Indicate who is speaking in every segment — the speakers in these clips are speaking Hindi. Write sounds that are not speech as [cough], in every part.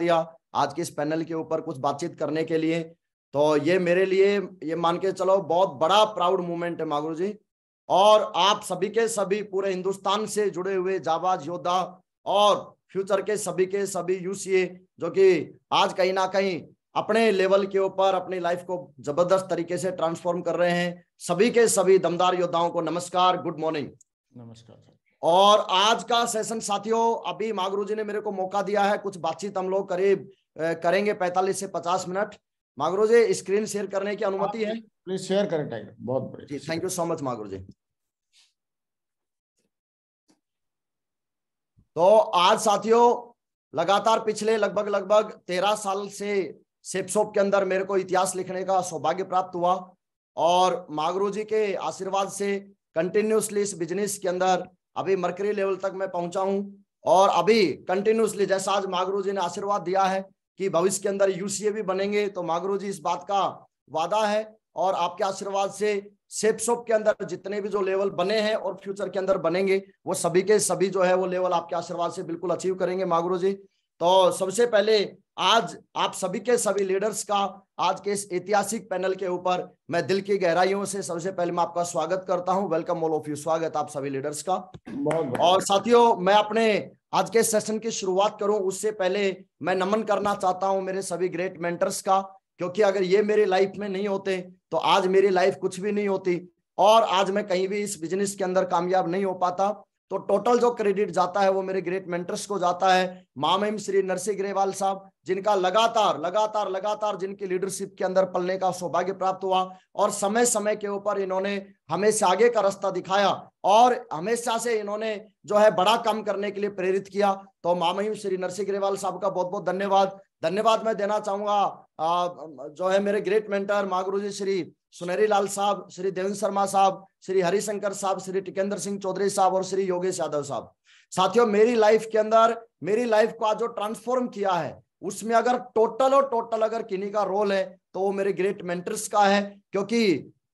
Speaker 1: लिया आज के इस पैनल के ऊपर कुछ बातचीत करने के लिए तो ये मेरे लिए ये मान के चलो बहुत बड़ा प्राउड मूवमेंट है मागुरु जी और आप सभी के सभी पूरे हिंदुस्तान से जुड़े हुए जाबाज योद्धा और फ्यूचर के सभी के सभी यूसीए जो कि आज कहीं ना कहीं अपने लेवल के ऊपर अपनी लाइफ को जबरदस्त तरीके से ट्रांसफॉर्म कर रहे हैं सभी के सभी दमदार योद्धाओं को नमस्कार गुड मॉर्निंग नमस्कार और आज का सेशन साथियों अभी मागरू जी ने मेरे को मौका दिया है कुछ बातचीत हम लोग करीब करेंगे पैतालीस से पचास minute Maguru ji screen share करने की अनुमति है प्लीज शेयर करें टाइगर बहुत बढ़िया thank you so much Maguru ji तो आज साथियों लगातार पिछले लगभग लगभग तेरह साल से सेपसोप के अंदर मेरे को इतिहास लिखने का सौभाग्य प्राप्त हुआ और मागरू जी के आशीर्वाद से कंटिन्यूसली इस बिजनेस के अंदर अभी मरकरी लेवल तक मैं पहुंचा हूं और अभी कंटिन्यूसली जैसा आज मागरू जी ने आशीर्वाद दिया है कि भविष्य के अंदर यूसीए भी बनेंगे तो मागरू जी इस बात का वादा है और आपके आशीर्वाद से सेपसोप के अंदर जितने भी जो लेवल बने हैं और फ्यूचर के अंदर बनेंगे वो सभी के सभी जो है वो लेवल आपके आशीर्वाद से बिल्कुल अचीव करेंगे मागरू जी तो सबसे पहले आज आप सभी के सभी लीडर्स का आज के इस ऐतिहासिक पैनल के ऊपर मैं दिल की गहराइयों से सबसे पहले मैं आपका स्वागत करता हूं वेलकम ऑल ऑफ यू स्वागत आप सभी लीडर्स का और साथियों मैं अपने आज के सेशन की शुरुआत करूं उससे पहले मैं नमन करना चाहता हूं मेरे सभी ग्रेट मेंटर्स का क्योंकि अगर ये मेरे लाइफ में नहीं होते तो आज मेरी लाइफ कुछ भी नहीं होती और आज मैं कहीं भी इस बिजनेस के अंदर कामयाब नहीं हो पाता तो टोटल जो क्रेडिट जाता है वो मेरे ग्रेट मेंटर्स को जाता है मामेम श्री नरसिंह ग्रेवाल साहब जिनका लगातार लगातार लगातार जिनकी लीडरशिप के अंदर पलने का सौभाग्य प्राप्त हुआ और समय समय के ऊपर इन्होंने हमेशा आगे का रास्ता दिखाया और हमेशा से इन्होंने जो है बड़ा काम करने के लिए प्रेरित किया तो मामहिम श्री नरसिंह ग्रेवाल साहब का बहुत बहुत धन्यवाद धन्यवाद मैं देना चाहूंगा जो है मेरे ग्रेट मेंटर मागुरु जी श्री सुनहरी लाल साहब श्री देवेंद्र शर्मा साहब श्री हरिशंकर साहब श्री टिकेंद्र सिंह चौधरी साहब और श्री योगेश यादव साहब साथियों मेरी लाइफ के अंदर मेरी लाइफ को आज जो ट्रांसफॉर्म किया है उसमें अगर टोटल और टोटल अगर किन्हीं का रोल है तो वो मेरे ग्रेट मेंटर्स का है क्योंकि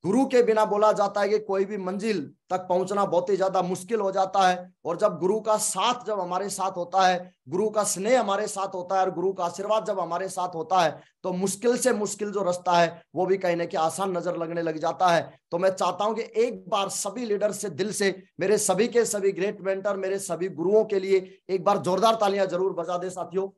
Speaker 1: गुरु के बिना बोला जाता है कि कोई भी मंजिल तक पहुंचना बहुत ही ज्यादा मुश्किल हो जाता है और जब गुरु का साथ जब हमारे साथ होता है गुरु का स्नेह हमारे साथ होता है और गुरु का आशीर्वाद जब हमारे साथ होता है तो मुश्किल से मुश्किल जो रास्ता है वो भी कहीं ना कहीं आसान नजर लगने लग जाता है तो मैं चाहता हूं कि एक बार सभी लीडर से दिल से मेरे सभी के सभी ग्रेट मेंटर मेरे सभी गुरुओं के लिए एक बार जोरदार तालियां जरूर बजा दे साथियों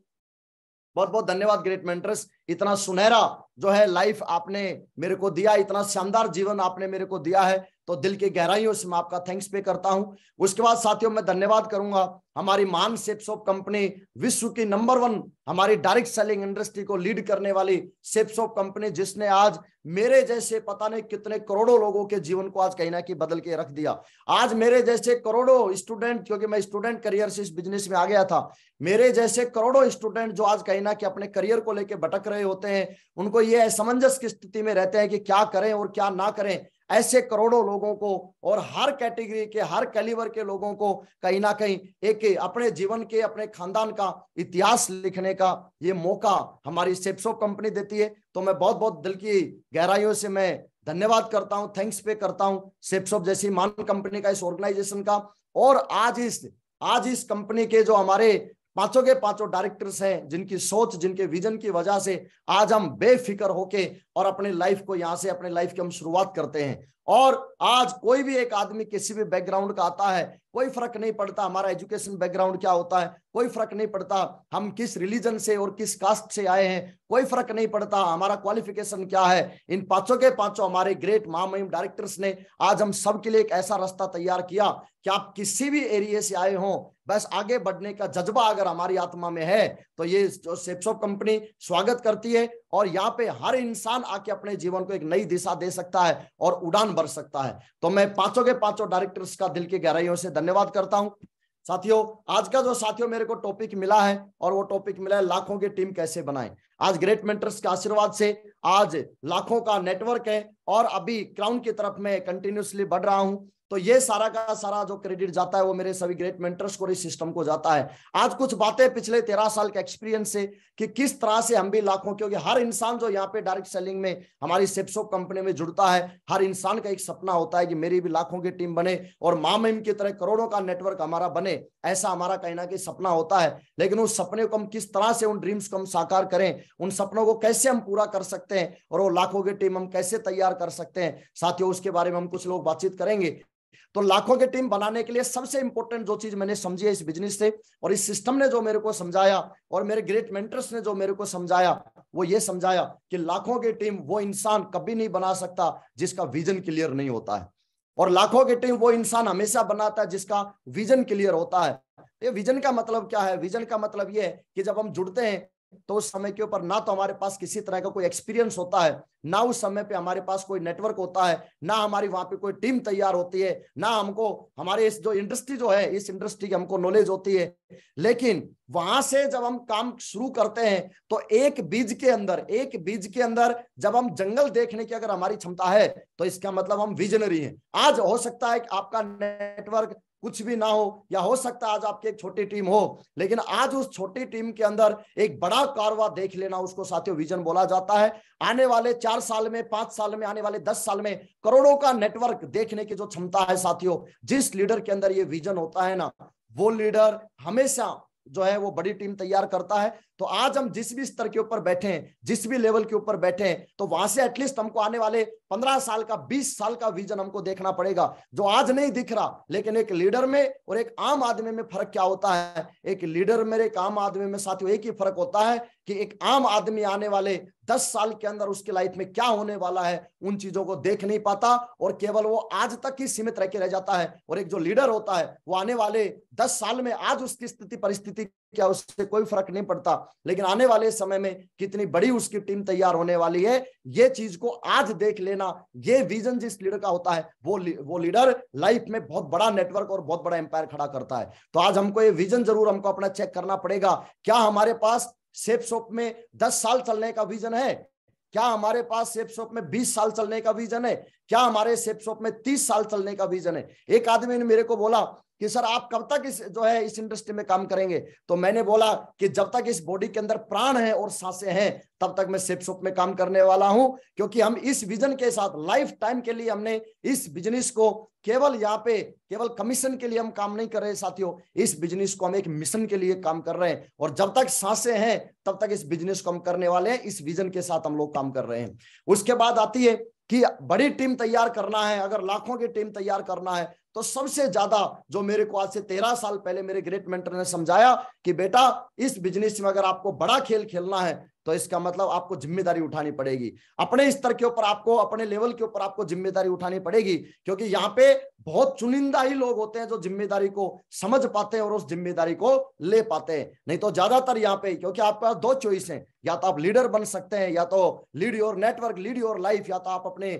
Speaker 1: बहुत बहुत धन्यवाद ग्रेट मेंटर्स इतना सुनहरा जो है लाइफ आपने मेरे को दिया इतना शानदार जीवन आपने मेरे को दिया है तो दिल की गहराइयों से मैं आपका थैंक्स पे करता हूं उसके बाद साथियों मैं धन्यवाद करूंगा हमारी मान ऑफ कंपनी विश्व की नंबर वन हमारी डायरेक्ट सेलिंग इंडस्ट्री को लीड करने वाली ऑफ कंपनी जिसने आज मेरे जैसे पता नहीं कितने करोड़ों लोगों के जीवन को आज कहीं ना कहीं बदल के रख दिया आज मेरे जैसे करोड़ों स्टूडेंट क्योंकि मैं स्टूडेंट करियर से इस बिजनेस में आ गया था मेरे जैसे करोड़ों स्टूडेंट जो आज कहीं ना कि अपने करियर को लेकर भटक रहे होते हैं उनको ये असमंजस की स्थिति में रहते हैं कि क्या करें और क्या ना करें ऐसे करोड़ों लोगों को और हर कैटेगरी के हर कैलिवर के लोगों को कहीं ना कहीं एक अपने जीवन के अपने खानदान का इतिहास लिखने का ये मौका हमारी सेप्सो कंपनी देती है तो मैं बहुत बहुत दिल की गहराइयों से मैं धन्यवाद करता हूँ थैंक्स पे करता हूँ सेप्सोप जैसी मान कंपनी का इस ऑर्गेनाइजेशन का और आज इस आज इस कंपनी के जो हमारे पांचों के पांचों डायरेक्टर्स हैं जिनकी सोच जिनके विजन की वजह से आज हम बेफिक्र होके और अपने लाइफ को यहाँ से अपने लाइफ की हम शुरुआत करते हैं और आज कोई भी एक आदमी किसी भी बैकग्राउंड का आता है कोई फर्क नहीं पड़ता हमारा एजुकेशन बैकग्राउंड क्या होता है कोई फर्क नहीं पड़ता हम किस रिलीजन से और किस कास्ट से आए हैं कोई फर्क नहीं पड़ता हमारा क्वालिफिकेशन क्या है इन पांचों के पांचों हमारे ग्रेट महामहिम डायरेक्टर्स ने आज हम सबके लिए एक ऐसा रास्ता तैयार किया कि आप किसी भी एरिया से आए हों बस आगे बढ़ने का जज्बा अगर हमारी आत्मा में है तो ये जो सेप्सो कंपनी स्वागत करती है और यहाँ पे हर इंसान आके अपने जीवन को एक नई दिशा दे सकता है और उड़ान भर सकता है तो मैं पांचों के पांचों डायरेक्टर्स का दिल की गहराइयों से धन्यवाद करता हूँ साथियों आज का जो साथियों मेरे को टॉपिक मिला है और वो टॉपिक मिला है लाखों की टीम कैसे बनाए आज ग्रेट मेंटर्स के आशीर्वाद से आज लाखों का नेटवर्क है और अभी क्राउन की तरफ मैं कंटिन्यूसली बढ़ रहा हूं तो ये सारा का सारा जो क्रेडिट जाता है वो मेरे सभी ग्रेट मेंटर्स को इस सिस्टम को जाता है आज कुछ बातें पिछले तेरह साल के एक्सपीरियंस से कि किस तरह से हम भी लाखों क्योंकि हर इंसान जो यहाँ पे डायरेक्ट सेलिंग में हमारी सेप्सोप कंपनी में जुड़ता है हर इंसान का एक सपना होता है कि मेरी भी लाखों की टीम बने और माँ की तरह करोड़ों का नेटवर्क हमारा बने ऐसा हमारा कहीं ना कहीं सपना होता है लेकिन उस सपने को हम किस तरह से उन ड्रीम्स को हम साकार करें उन सपनों को कैसे हम पूरा कर सकते हैं और वो लाखों की टीम हम कैसे तैयार कर सकते हैं साथियों उसके बारे में हम कुछ लोग बातचीत करेंगे तो लाखों की टीम बनाने के लिए सबसे इंपॉर्टेंट जो चीज मैंने समझी है इस बिजनेस से और इस सिस्टम ने जो मेरे को समझाया और मेरे ग्रेट मेंटर्स ने जो मेरे को समझाया वो ये समझाया कि लाखों की टीम वो इंसान कभी नहीं बना सकता जिसका विजन क्लियर नहीं होता है और लाखों की टीम वो इंसान हमेशा बनाता है जिसका विजन क्लियर होता है तो ये विजन का मतलब क्या है विजन का मतलब ये है कि जब हम जुड़ते हैं तो उस समय के ऊपर ना तो हमारे पास किसी तरह का कोई एक्सपीरियंस होता है ना उस समय पे हमारे पास कोई नेटवर्क होता है ना हमारी वहां पे कोई टीम तैयार होती है ना हमको हमारे इस जो इंडस्ट्री जो है इस इंडस्ट्री की हमको नॉलेज होती है लेकिन वहां से जब हम काम शुरू करते हैं तो एक बीज के अंदर एक बीज के अंदर जब हम जंगल देखने की अगर हमारी क्षमता है तो इसका मतलब हम विजनरी हैं आज हो सकता है कि आपका नेटवर्क कुछ भी ना हो या हो सकता है आज आपकी एक छोटी टीम हो लेकिन आज उस छोटी टीम के अंदर एक बड़ा कारवा देख लेना उसको साथियों विजन बोला जाता है आने वाले चार साल में पांच साल में आने वाले दस साल में करोड़ों का नेटवर्क देखने की जो क्षमता है साथियों जिस लीडर के अंदर ये विजन होता है ना वो लीडर हमेशा जो है वो बड़ी टीम तैयार करता है तो आज हम जिस भी स्तर के ऊपर बैठे हैं जिस भी लेवल के ऊपर बैठे हैं तो वहां से एटलीस्ट हमको आने वाले पंद्रह साल का बीस साल का विजन हमको देखना पड़ेगा जो आज नहीं दिख रहा लेकिन एक लीडर में और एक आम आदमी में फर्क क्या होता है एक लीडर में एक आम आदमी में साथियों एक ही फर्क होता है कि एक आम आदमी आने वाले दस साल के अंदर उसकी लाइफ में क्या होने वाला है उन चीजों को देख नहीं पाता और केवल वो आज तक ही सीमित रह के रह जाता है और एक जो लीडर होता है वो आने वाले दस साल में आज उसकी स्थिति परिस्थिति क्या उससे कोई फर्क नहीं पड़ता लेकिन आने वाले समय में कितनी बड़ी उसकी टीम तैयार होने वाली है ये चीज को आज देख लेना ये विजन जिस लीडर का होता है वो वो लीडर लाइफ में बहुत बड़ा नेटवर्क और बहुत बड़ा एम्पायर खड़ा करता है तो आज हमको ये विजन जरूर हमको अपना चेक करना पड़ेगा क्या हमारे पास सेफ शॉप में दस साल चलने का विजन है क्या हमारे पास सेफ शॉप में बीस साल चलने का विजन है क्या हमारे सेफ शॉप में तीस साल चलने का विजन है एक आदमी ने मेरे को बोला कि सर आप कब तक इस जो है इस इंडस्ट्री में काम करेंगे तो मैंने बोला कि जब तक इस बॉडी के अंदर प्राण है और सांसें हैं तब तक मैं सोप में काम करने वाला हूं क्योंकि हम इस विजन के साथ लाइफ टाइम के लिए हमने इस बिजनेस को केवल यहाँ पे केवल कमीशन के लिए हम काम नहीं कर रहे साथियों इस बिजनेस को हम एक मिशन के लिए काम कर रहे हैं और जब तक सांसे हैं तब तक इस बिजनेस को हम करने वाले हैं इस विजन के साथ हम लोग काम कर रहे हैं उसके बाद आती है कि बड़ी टीम तैयार करना है अगर लाखों की टीम तैयार करना है तो सबसे ज्यादा जो मेरे को आज से तेरह साल पहले मेरे ग्रेट मेंटर ने समझाया कि बेटा इस बिजनेस में अगर आपको बड़ा खेल खेलना है तो इसका मतलब आपको जिम्मेदारी उठानी पड़ेगी अपने स्तर के ऊपर आपको अपने लेवल के ऊपर आपको जिम्मेदारी उठानी पड़ेगी क्योंकि यहाँ पे बहुत चुनिंदा ही लोग होते हैं जो जिम्मेदारी को समझ पाते हैं और उस जिम्मेदारी को ले पाते हैं नहीं तो ज्यादातर यहाँ पे क्योंकि आपके पास दो चॉइस है या तो आप लीडर बन सकते हैं या तो lead your network lead your life या तो आप अपने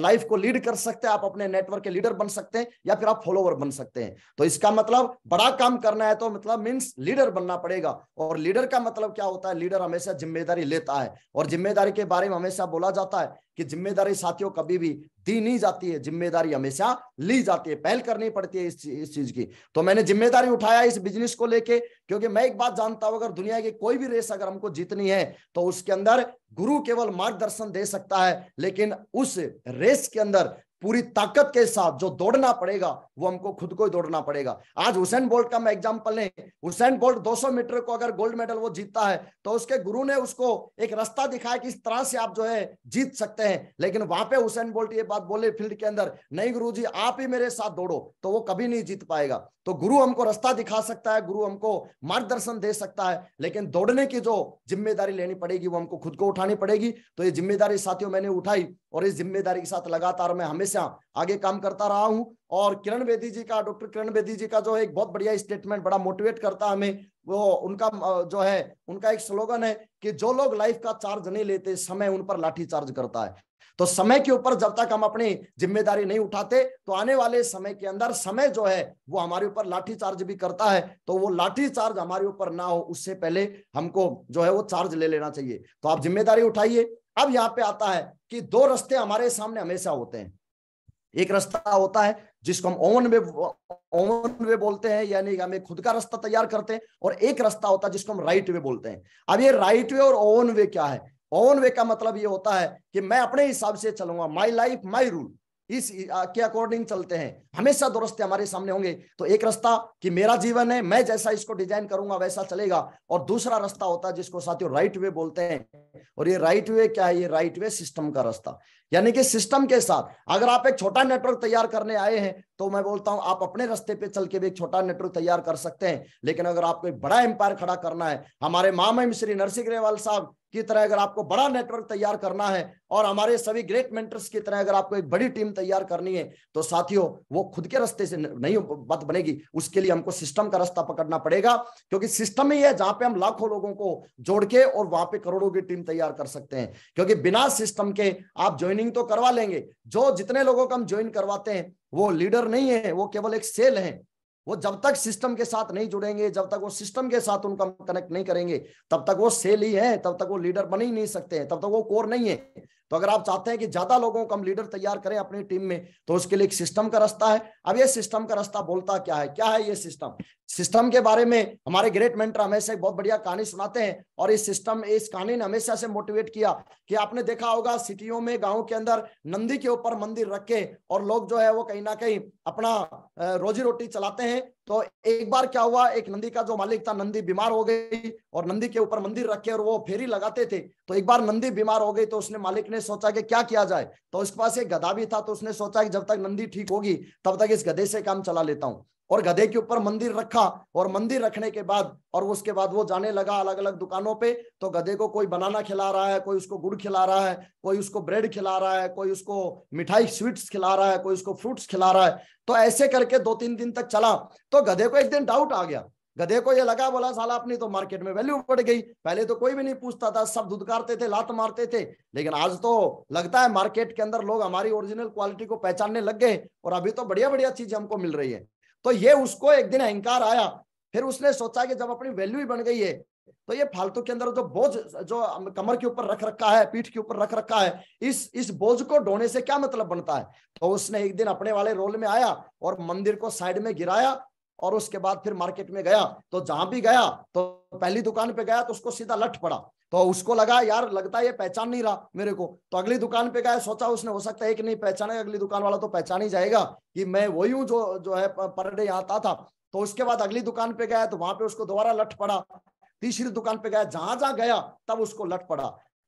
Speaker 1: लाइफ को लीड कर सकते हैं आप अपने नेटवर्क के लीडर बन सकते हैं या फिर आप फॉलोवर बन सकते हैं तो इसका मतलब बड़ा काम करना है तो मतलब मीन्स लीडर बनना पड़ेगा और लीडर का मतलब क्या होता है लीडर हमेशा जिम्मेदार जिम्मेदारी लेता है और जिम्मेदारी के बारे में हमेशा बोला जाता है कि जिम्मेदारी साथियों कभी भी दी नहीं जाती है जिम्मेदारी हमेशा ली जाती है पहल करनी पड़ती है इस इस चीज की तो मैंने जिम्मेदारी उठाया इस बिजनेस को लेके क्योंकि मैं एक बात जानता हूं अगर दुनिया की कोई भी रेस अगर हमको जीतनी है तो उसके अंदर गुरु केवल मार्गदर्शन दे सकता है लेकिन उस रेस के अंदर पूरी ताकत के साथ जो दौड़ना पड़ेगा वो हमको खुद को ही दौड़ना पड़ेगा आज हुसैन बोल्ट का मैं एग्जाम्पल लें हुसैन बोल्ट 200 मीटर को अगर गोल्ड मेडल वो जीतता है तो उसके गुरु ने उसको एक रास्ता दिखाया कि इस तरह से आप जो है जीत सकते हैं लेकिन वहां पे हुसैन बोल्ट ये बात बोले फील्ड के अंदर नहीं गुरु जी आप ही मेरे साथ दौड़ो तो वो कभी नहीं जीत पाएगा तो गुरु हमको रास्ता दिखा सकता है गुरु हमको मार्गदर्शन दे सकता है लेकिन दौड़ने की जो जिम्मेदारी लेनी पड़ेगी वो हमको खुद को उठानी पड़ेगी तो ये जिम्मेदारी साथियों मैंने उठाई और इस जिम्मेदारी के साथ लगातार मैं हमेशा आगे काम करता रहा हूं और किरण बेदी जी का डॉक्टर किरण बेदी जी का जो एक बहुत बढ़िया स्टेटमेंट बड़ा मोटिवेट करता हमें वो उनका जो है उनका एक स्लोगन है कि जो लोग लाइफ का चार्ज नहीं लेते समय उन पर लाठी चार्ज करता है तो समय के ऊपर जब तक हम अपनी जिम्मेदारी नहीं उठाते तो आने वाले समय के अंदर समय जो है वो हमारे ऊपर लाठी चार्ज भी करता है तो वो लाठी चार्ज हमारे ऊपर ना हो उससे पहले हमको जो है वो चार्ज ले लेना चाहिए तो आप जिम्मेदारी उठाइए अब यहां पे आता है कि दो रास्ते हमारे सामने हमेशा होते हैं एक रास्ता होता है जिसको हम ओवन वे ओवन वे बोलते हैं यानी हमें खुद का रास्ता तैयार करते हैं और एक रास्ता होता है जिसको हम राइट वे बोलते हैं अब ये राइट वे और ओवन वे क्या है ओवन वे का मतलब ये होता है कि मैं अपने हिसाब से चलूंगा माई लाइफ माई रूल इस के अकॉर्डिंग चलते हैं हमेशा दो रस्ते हमारे सामने होंगे तो एक रास्ता कि मेरा जीवन है मैं जैसा इसको डिजाइन करूंगा वैसा चलेगा और दूसरा रास्ता होता है जिसको साथियों राइट वे बोलते हैं और ये राइट वे क्या है ये राइट वे सिस्टम का रास्ता यानी कि सिस्टम के साथ अगर आप एक छोटा नेटवर्क तैयार करने आए हैं तो मैं बोलता हूं आप अपने रास्ते पे चल के भी एक छोटा नेटवर्क तैयार कर सकते हैं लेकिन अगर आपको एक बड़ा एम्पायर खड़ा करना है हमारे मामहिम श्री नरसिंह ग्रेवाल साहब की तरह अगर आपको बड़ा नेटवर्क तैयार करना है और हमारे सभी ग्रेट मेंटर्स की तरह अगर आपको एक बड़ी टीम तैयार करनी है तो साथियों वो खुद के रस्ते से नहीं बात बनेगी उसके लिए हमको सिस्टम का रास्ता पकड़ना पड़ेगा क्योंकि सिस्टम ही है जहां पे हम लाखों लोगों को जोड़ के और वहां पे करोड़ों की टीम तैयार कर सकते हैं क्योंकि बिना सिस्टम के आप ज्वाइन ज्वाइनिंग तो करवा लेंगे जो जितने लोगों को हम ज्वाइन करवाते हैं वो लीडर नहीं है वो केवल एक सेल है वो जब तक सिस्टम के साथ नहीं जुड़ेंगे जब तक वो सिस्टम के साथ उनका कनेक्ट नहीं करेंगे तब तक वो सेल ही है तब तक वो लीडर बन ही नहीं सकते हैं तब तक वो कोर नहीं है तो अगर आप चाहते हैं कि ज्यादा लोगों को हम लीडर तैयार करें अपनी टीम में तो उसके लिए एक सिस्टम का रास्ता है अब ये सिस्टम का रास्ता बोलता क्या है क्या है ये सिस्टम सिस्टम के बारे में हमारे ग्रेट मेंटर हमेशा एक बहुत बढ़िया कहानी सुनाते हैं और इस सिस्टम इस कहानी ने हमेशा से मोटिवेट किया कि आपने देखा होगा सिटियों में गाँव के अंदर नंदी के ऊपर मंदिर रखे और लोग जो है वो कहीं ना कहीं अपना रोजी रोटी चलाते हैं तो एक बार क्या हुआ एक नंदी का जो मालिक था नंदी बीमार हो गई और नंदी के ऊपर मंदिर रखे और वो फेरी लगाते थे तो एक बार नंदी बीमार हो गई तो उसने मालिक ने सोचा कि क्या किया जाए तो उसके पास एक गधा भी था तो उसने सोचा कि जब तक नंदी ठीक होगी तब तक इस गधे से काम चला लेता हूँ और गधे के ऊपर मंदिर रखा और मंदिर रखने के बाद और उसके बाद वो जाने लगा अलग अलग दुकानों पे तो गधे को कोई बनाना खिला रहा है कोई उसको गुड़ खिला रहा है कोई उसको ब्रेड खिला रहा है कोई उसको मिठाई स्वीट्स खिला रहा है कोई उसको फ्रूट्स खिला रहा है तो ऐसे करके दो तीन दिन तक चला तो गधे को एक दिन डाउट आ गया गधे को ये लगा बोला साला अपनी तो मार्केट में वैल्यू बढ़ गई पहले तो कोई भी नहीं पूछता था सब धुधकारते थे लात मारते थे लेकिन आज तो लगता है मार्केट के अंदर लोग हमारी ओरिजिनल क्वालिटी को पहचानने लग गए और अभी तो बढ़िया बढ़िया चीजें हमको मिल रही है तो ये उसको एक दिन अहंकार आया फिर उसने सोचा कि जब अपनी वैल्यू ही बन गई है तो ये फालतू के अंदर जो बोझ जो कमर के ऊपर रख रखा है पीठ के ऊपर रख रखा है इस इस बोझ को ढोने से क्या मतलब बनता है तो उसने एक दिन अपने वाले रोल में आया और मंदिर को साइड में गिराया और उसके बाद फिर मार्केट में गया तो जहां भी गया तो पहली दुकान पे गया तो उसको सीधा लट पड़ा तो उसको लगा यार लगता ये पहचान नहीं रहा मेरे को तो अगली दुकान पे गया सोचा उसने हो सकता है एक नहीं पहचाने अगली दुकान वाला तो पहचान ही जाएगा कि मैं वही हूँ जो जो है पर डे आता था तो उसके बाद अगली दुकान पे गया तो वहां पे उसको दोबारा लट पड़ा तीसरी दुकान पे गया जहां जहां गया तब उसको लट पड़ा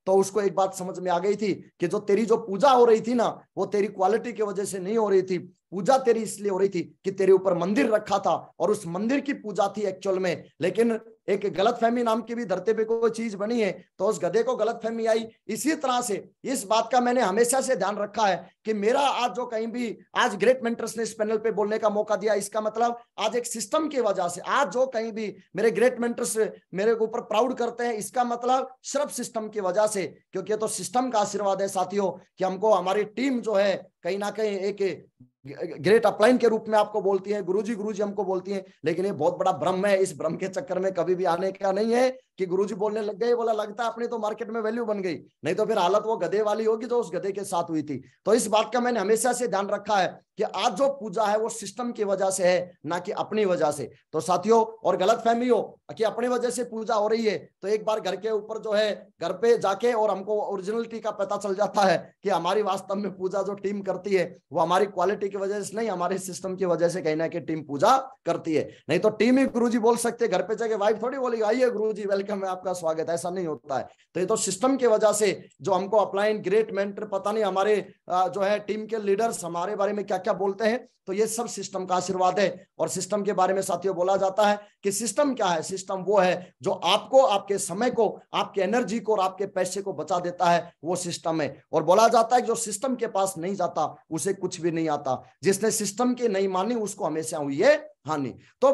Speaker 1: तो उसको एक बात समझ में आ गई थी कि जो तेरी जो पूजा हो रही थी ना वो तेरी क्वालिटी की वजह से नहीं हो रही थी पूजा तेरी इसलिए हो रही थी कि तेरे ऊपर मंदिर रखा था और उस मंदिर की पूजा थी एक्चुअल में लेकिन एक गलत फहमी नाम की भी धरती पे कोई चीज बनी है तो उस गधे को गलत फहमी आई इसी तरह से इस बात का मैंने हमेशा से ध्यान रखा है कि मेरा आज जो कहीं भी आज ग्रेट मेंटर्स ने इस पैनल पे बोलने का मौका दिया इसका मतलब आज एक सिस्टम की वजह से आज जो कहीं भी मेरे ग्रेट मेंटर्स मेरे ऊपर प्राउड करते हैं इसका मतलब सिर्फ सिस्टम की वजह से क्योंकि तो सिस्टम का आशीर्वाद है साथियों की हमको हमारी टीम जो है कहीं ना कहीं एक ग्रेट अपलाइन के रूप में आपको बोलती है गुरुजी गुरुजी हमको बोलती है लेकिन ये बहुत बड़ा भ्रम है इस भ्रम के चक्कर में कभी भी आने का नहीं है कि गुरुजी बोलने लग गए बोला लगता है अपनी तो मार्केट में वैल्यू बन गई नहीं तो फिर हालत वो गधे वाली होगी जो उस गधे के साथ हुई थी तो इस बात का मैंने हमेशा से ध्यान रखा है कि आज जो पूजा है वो सिस्टम की वजह से है ना कि अपनी वजह से तो साथियों और गलत फहमी हो कि अपनी वजह से पूजा हो रही है तो एक बार घर के ऊपर जो है घर पे जाके और हमको ओरिजिनलिटी का पता चल जाता है कि हमारी वास्तव में पूजा जो टीम करती है वो हमारी क्वालिटी की वजह से नहीं हमारे सिस्टम की वजह से कहीं ना कहीं टीम पूजा करती है नहीं तो टीम ही गुरु बोल सकते घर पे जाके वाइफ थोड़ी बोली आइए गुरु वेलकम कार्यक्रम में आपका स्वागत है ऐसा नहीं होता है तो ये तो सिस्टम की वजह से जो हमको अपलाइन ग्रेट मेंटर पता नहीं हमारे जो है टीम के लीडर्स हमारे बारे में क्या क्या बोलते हैं तो ये सब सिस्टम का आशीर्वाद है और सिस्टम के बारे में साथियों बोला जाता है कि सिस्टम क्या है सिस्टम वो है जो आपको आपके समय को आपके एनर्जी को और आपके पैसे को बचा देता है वो सिस्टम है और बोला जाता है जो सिस्टम के पास नहीं जाता उसे कुछ भी नहीं आता जिसने सिस्टम की नहीं मानी उसको हमेशा हुई है हानि तो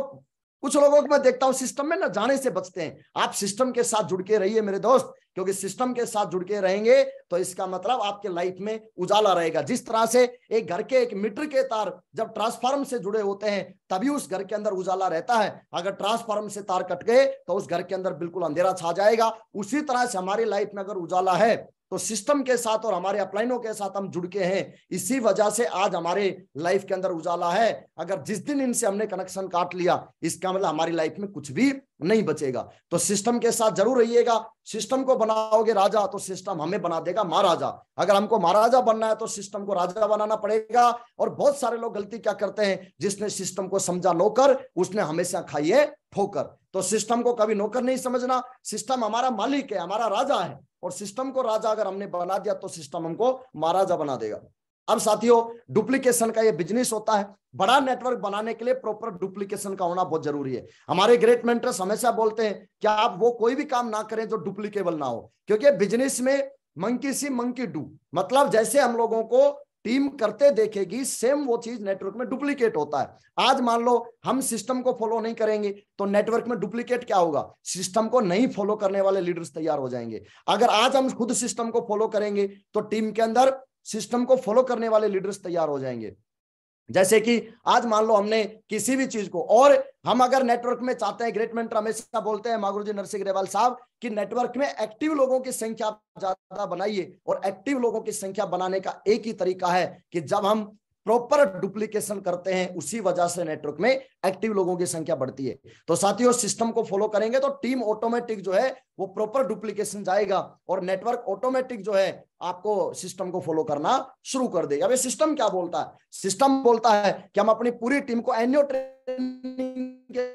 Speaker 1: कुछ लोगों को मैं देखता हूं सिस्टम में ना जाने से बचते हैं आप सिस्टम के साथ जुड़ के रहिए मेरे दोस्त क्योंकि सिस्टम के साथ जुड़ के रहेंगे तो इसका मतलब आपके लाइफ में उजाला रहेगा जिस तरह से एक घर के एक मीटर के तार जब ट्रांसफार्म से जुड़े होते हैं तभी उस घर के अंदर उजाला रहता है अगर ट्रांसफार्म से तार कट गए तो उस घर के अंदर बिल्कुल अंधेरा छा जाएगा उसी तरह से हमारी लाइफ में अगर उजाला है तो सिस्टम के साथ और हमारे अपलाइनों के साथ हम जुड़ के हैं इसी वजह से आज हमारे लाइफ के अंदर उजाला है अगर जिस दिन इनसे हमने कनेक्शन काट लिया इसका मतलब हमारी लाइफ में कुछ भी नहीं बचेगा तो सिस्टम के साथ जरूर रहिएगा सिस्टम को बनाओगे राजा तो सिस्टम हमें बना देगा महाराजा अगर हमको महाराजा बनना है तो सिस्टम को राजा बनाना पड़ेगा और बहुत सारे लोग गलती क्या करते हैं जिसने सिस्टम को समझा नौकर उसने हमेशा खाइए ठोकर तो सिस्टम को कभी नौकर नहीं समझना सिस्टम हमारा मालिक है हमारा राजा है और सिस्टम को राजा अगर हमने बना दिया तो सिस्टम हमको महाराजा बना देगा अब साथियों डुप्लीकेशन का ये बिजनेस होता है बड़ा नेटवर्क बनाने के लिए प्रॉपर डुप्लीकेशन का होना बहुत जरूरी है हमारे ग्रेट मेंटर हमेशा बोलते हैं कि आप वो कोई भी काम ना करें जो डुप्लीकेबल ना हो क्योंकि बिजनेस में मंकी सी मंकी डू मतलब जैसे हम लोगों को टीम करते देखेगी सेम वो चीज नेटवर्क में डुप्लीकेट होता है आज मान लो हम सिस्टम को फॉलो नहीं करेंगे तो नेटवर्क में डुप्लीकेट क्या होगा सिस्टम को नहीं फॉलो करने वाले लीडर्स तैयार हो जाएंगे अगर आज हम खुद सिस्टम को फॉलो करेंगे तो टीम के अंदर सिस्टम को फॉलो करने वाले लीडर्स तैयार हो जाएंगे जैसे कि आज मान लो हमने किसी भी चीज को और हम अगर नेटवर्क में चाहते हैं ग्रेट मेंटर हमेशा बोलते हैं मागुरु जी नरसिंह ग्रेवाल साहब कि नेटवर्क में एक्टिव लोगों की संख्या ज्यादा बनाइए और एक्टिव लोगों की संख्या बनाने का एक ही तरीका है कि जब हम प्रॉपर डुप्लीकेशन करते हैं उसी वजह से नेटवर्क में एक्टिव लोगों की संख्या बढ़ती है तो साथियों सिस्टम को फॉलो करेंगे तो टीम ऑटोमेटिक जो है वो प्रॉपर डुप्लीकेशन जाएगा और नेटवर्क ऑटोमेटिक जो है आपको सिस्टम को फॉलो करना शुरू कर देगा अभी सिस्टम क्या बोलता है सिस्टम बोलता है कि हम अपनी पूरी टीम को एन्यो ट्रेनिंग के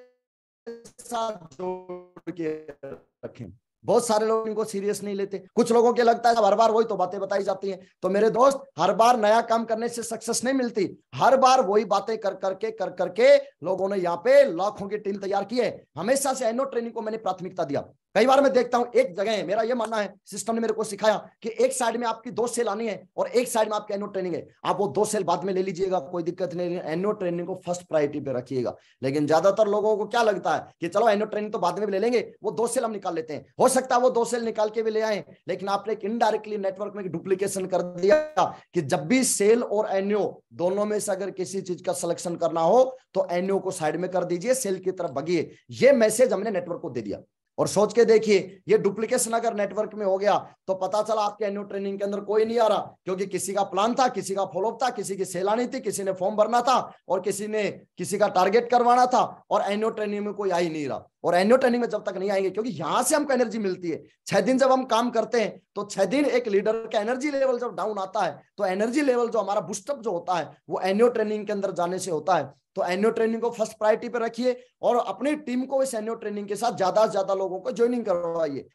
Speaker 1: साथ जोड़ के रखें बहुत सारे लोग इनको सीरियस नहीं लेते कुछ लोगों के लगता है हर बार वही तो बातें बताई जाती हैं तो मेरे दोस्त हर बार नया काम करने से सक्सेस नहीं मिलती हर बार वही बातें कर करके कर करके लोगों ने यहाँ पे लाखों की टीम तैयार की है हमेशा से एनो ट्रेनिंग को मैंने प्राथमिकता दिया कई बार मैं देखता हूं एक जगह है मेरा ये मानना है सिस्टम ने मेरे को सिखाया कि एक साइड में आपकी दो सेल आनी है और एक साइड में आपकी एनो ट्रेनिंग है आप वो दो सेल बाद में ले लीजिएगा कोई दिक्कत नहीं एनुअल ट्रेनिंग को फर्स्ट प्रायोरिटी पे रखिएगा लेकिन ज्यादातर लोगों को क्या लगता है कि चलो एनुअल ट्रेनिंग तो बाद में भी ले लेंगे वो दो सेल हम निकाल लेते हैं हो सकता है वो दो सेल निकाल के भी ले आए लेकिन आपने एक इनडायरेक्टली नेटवर्क में डुप्लीकेशन कर दिया कि जब भी सेल और एनओ दोनों में से अगर किसी चीज का सिलेक्शन करना हो तो एनओ को साइड में कर दीजिए सेल की तरफ बगिए ये मैसेज हमने नेटवर्क को दे दिया और सोच के देखिए ये डुप्लीकेशन अगर नेटवर्क में हो गया तो पता चला आपके एनुअल ट्रेनिंग के अंदर कोई नहीं आ रहा क्योंकि किसी का प्लान था किसी का फॉलोअप था किसी की सैलानी थी किसी ने फॉर्म भरना था और किसी ने किसी का टारगेट करवाना था और एनुअल ट्रेनिंग में कोई आ ही नहीं रहा और एनुअल ट्रेनिंग में जब तक नहीं आएंगे क्योंकि यहां से हमको एनर्जी मिलती है छह दिन जब हम काम करते हैं तो छह दिन एक लीडर का एनर्जी लेवल जब डाउन आता है तो एनर्जी लेवल जो हमारा बुस्टअप जो होता है वो एनुअल ट्रेनिंग के अंदर जाने से होता है तो एनुअल ट्रेनिंग को फर्स्ट प्रायोरिटी पर रखिए और अपनी टीम को इस एनुअल ट्रेनिंग के साथ ज्यादा से ज्यादा लोगों को ज्वाइनिंग करवाइए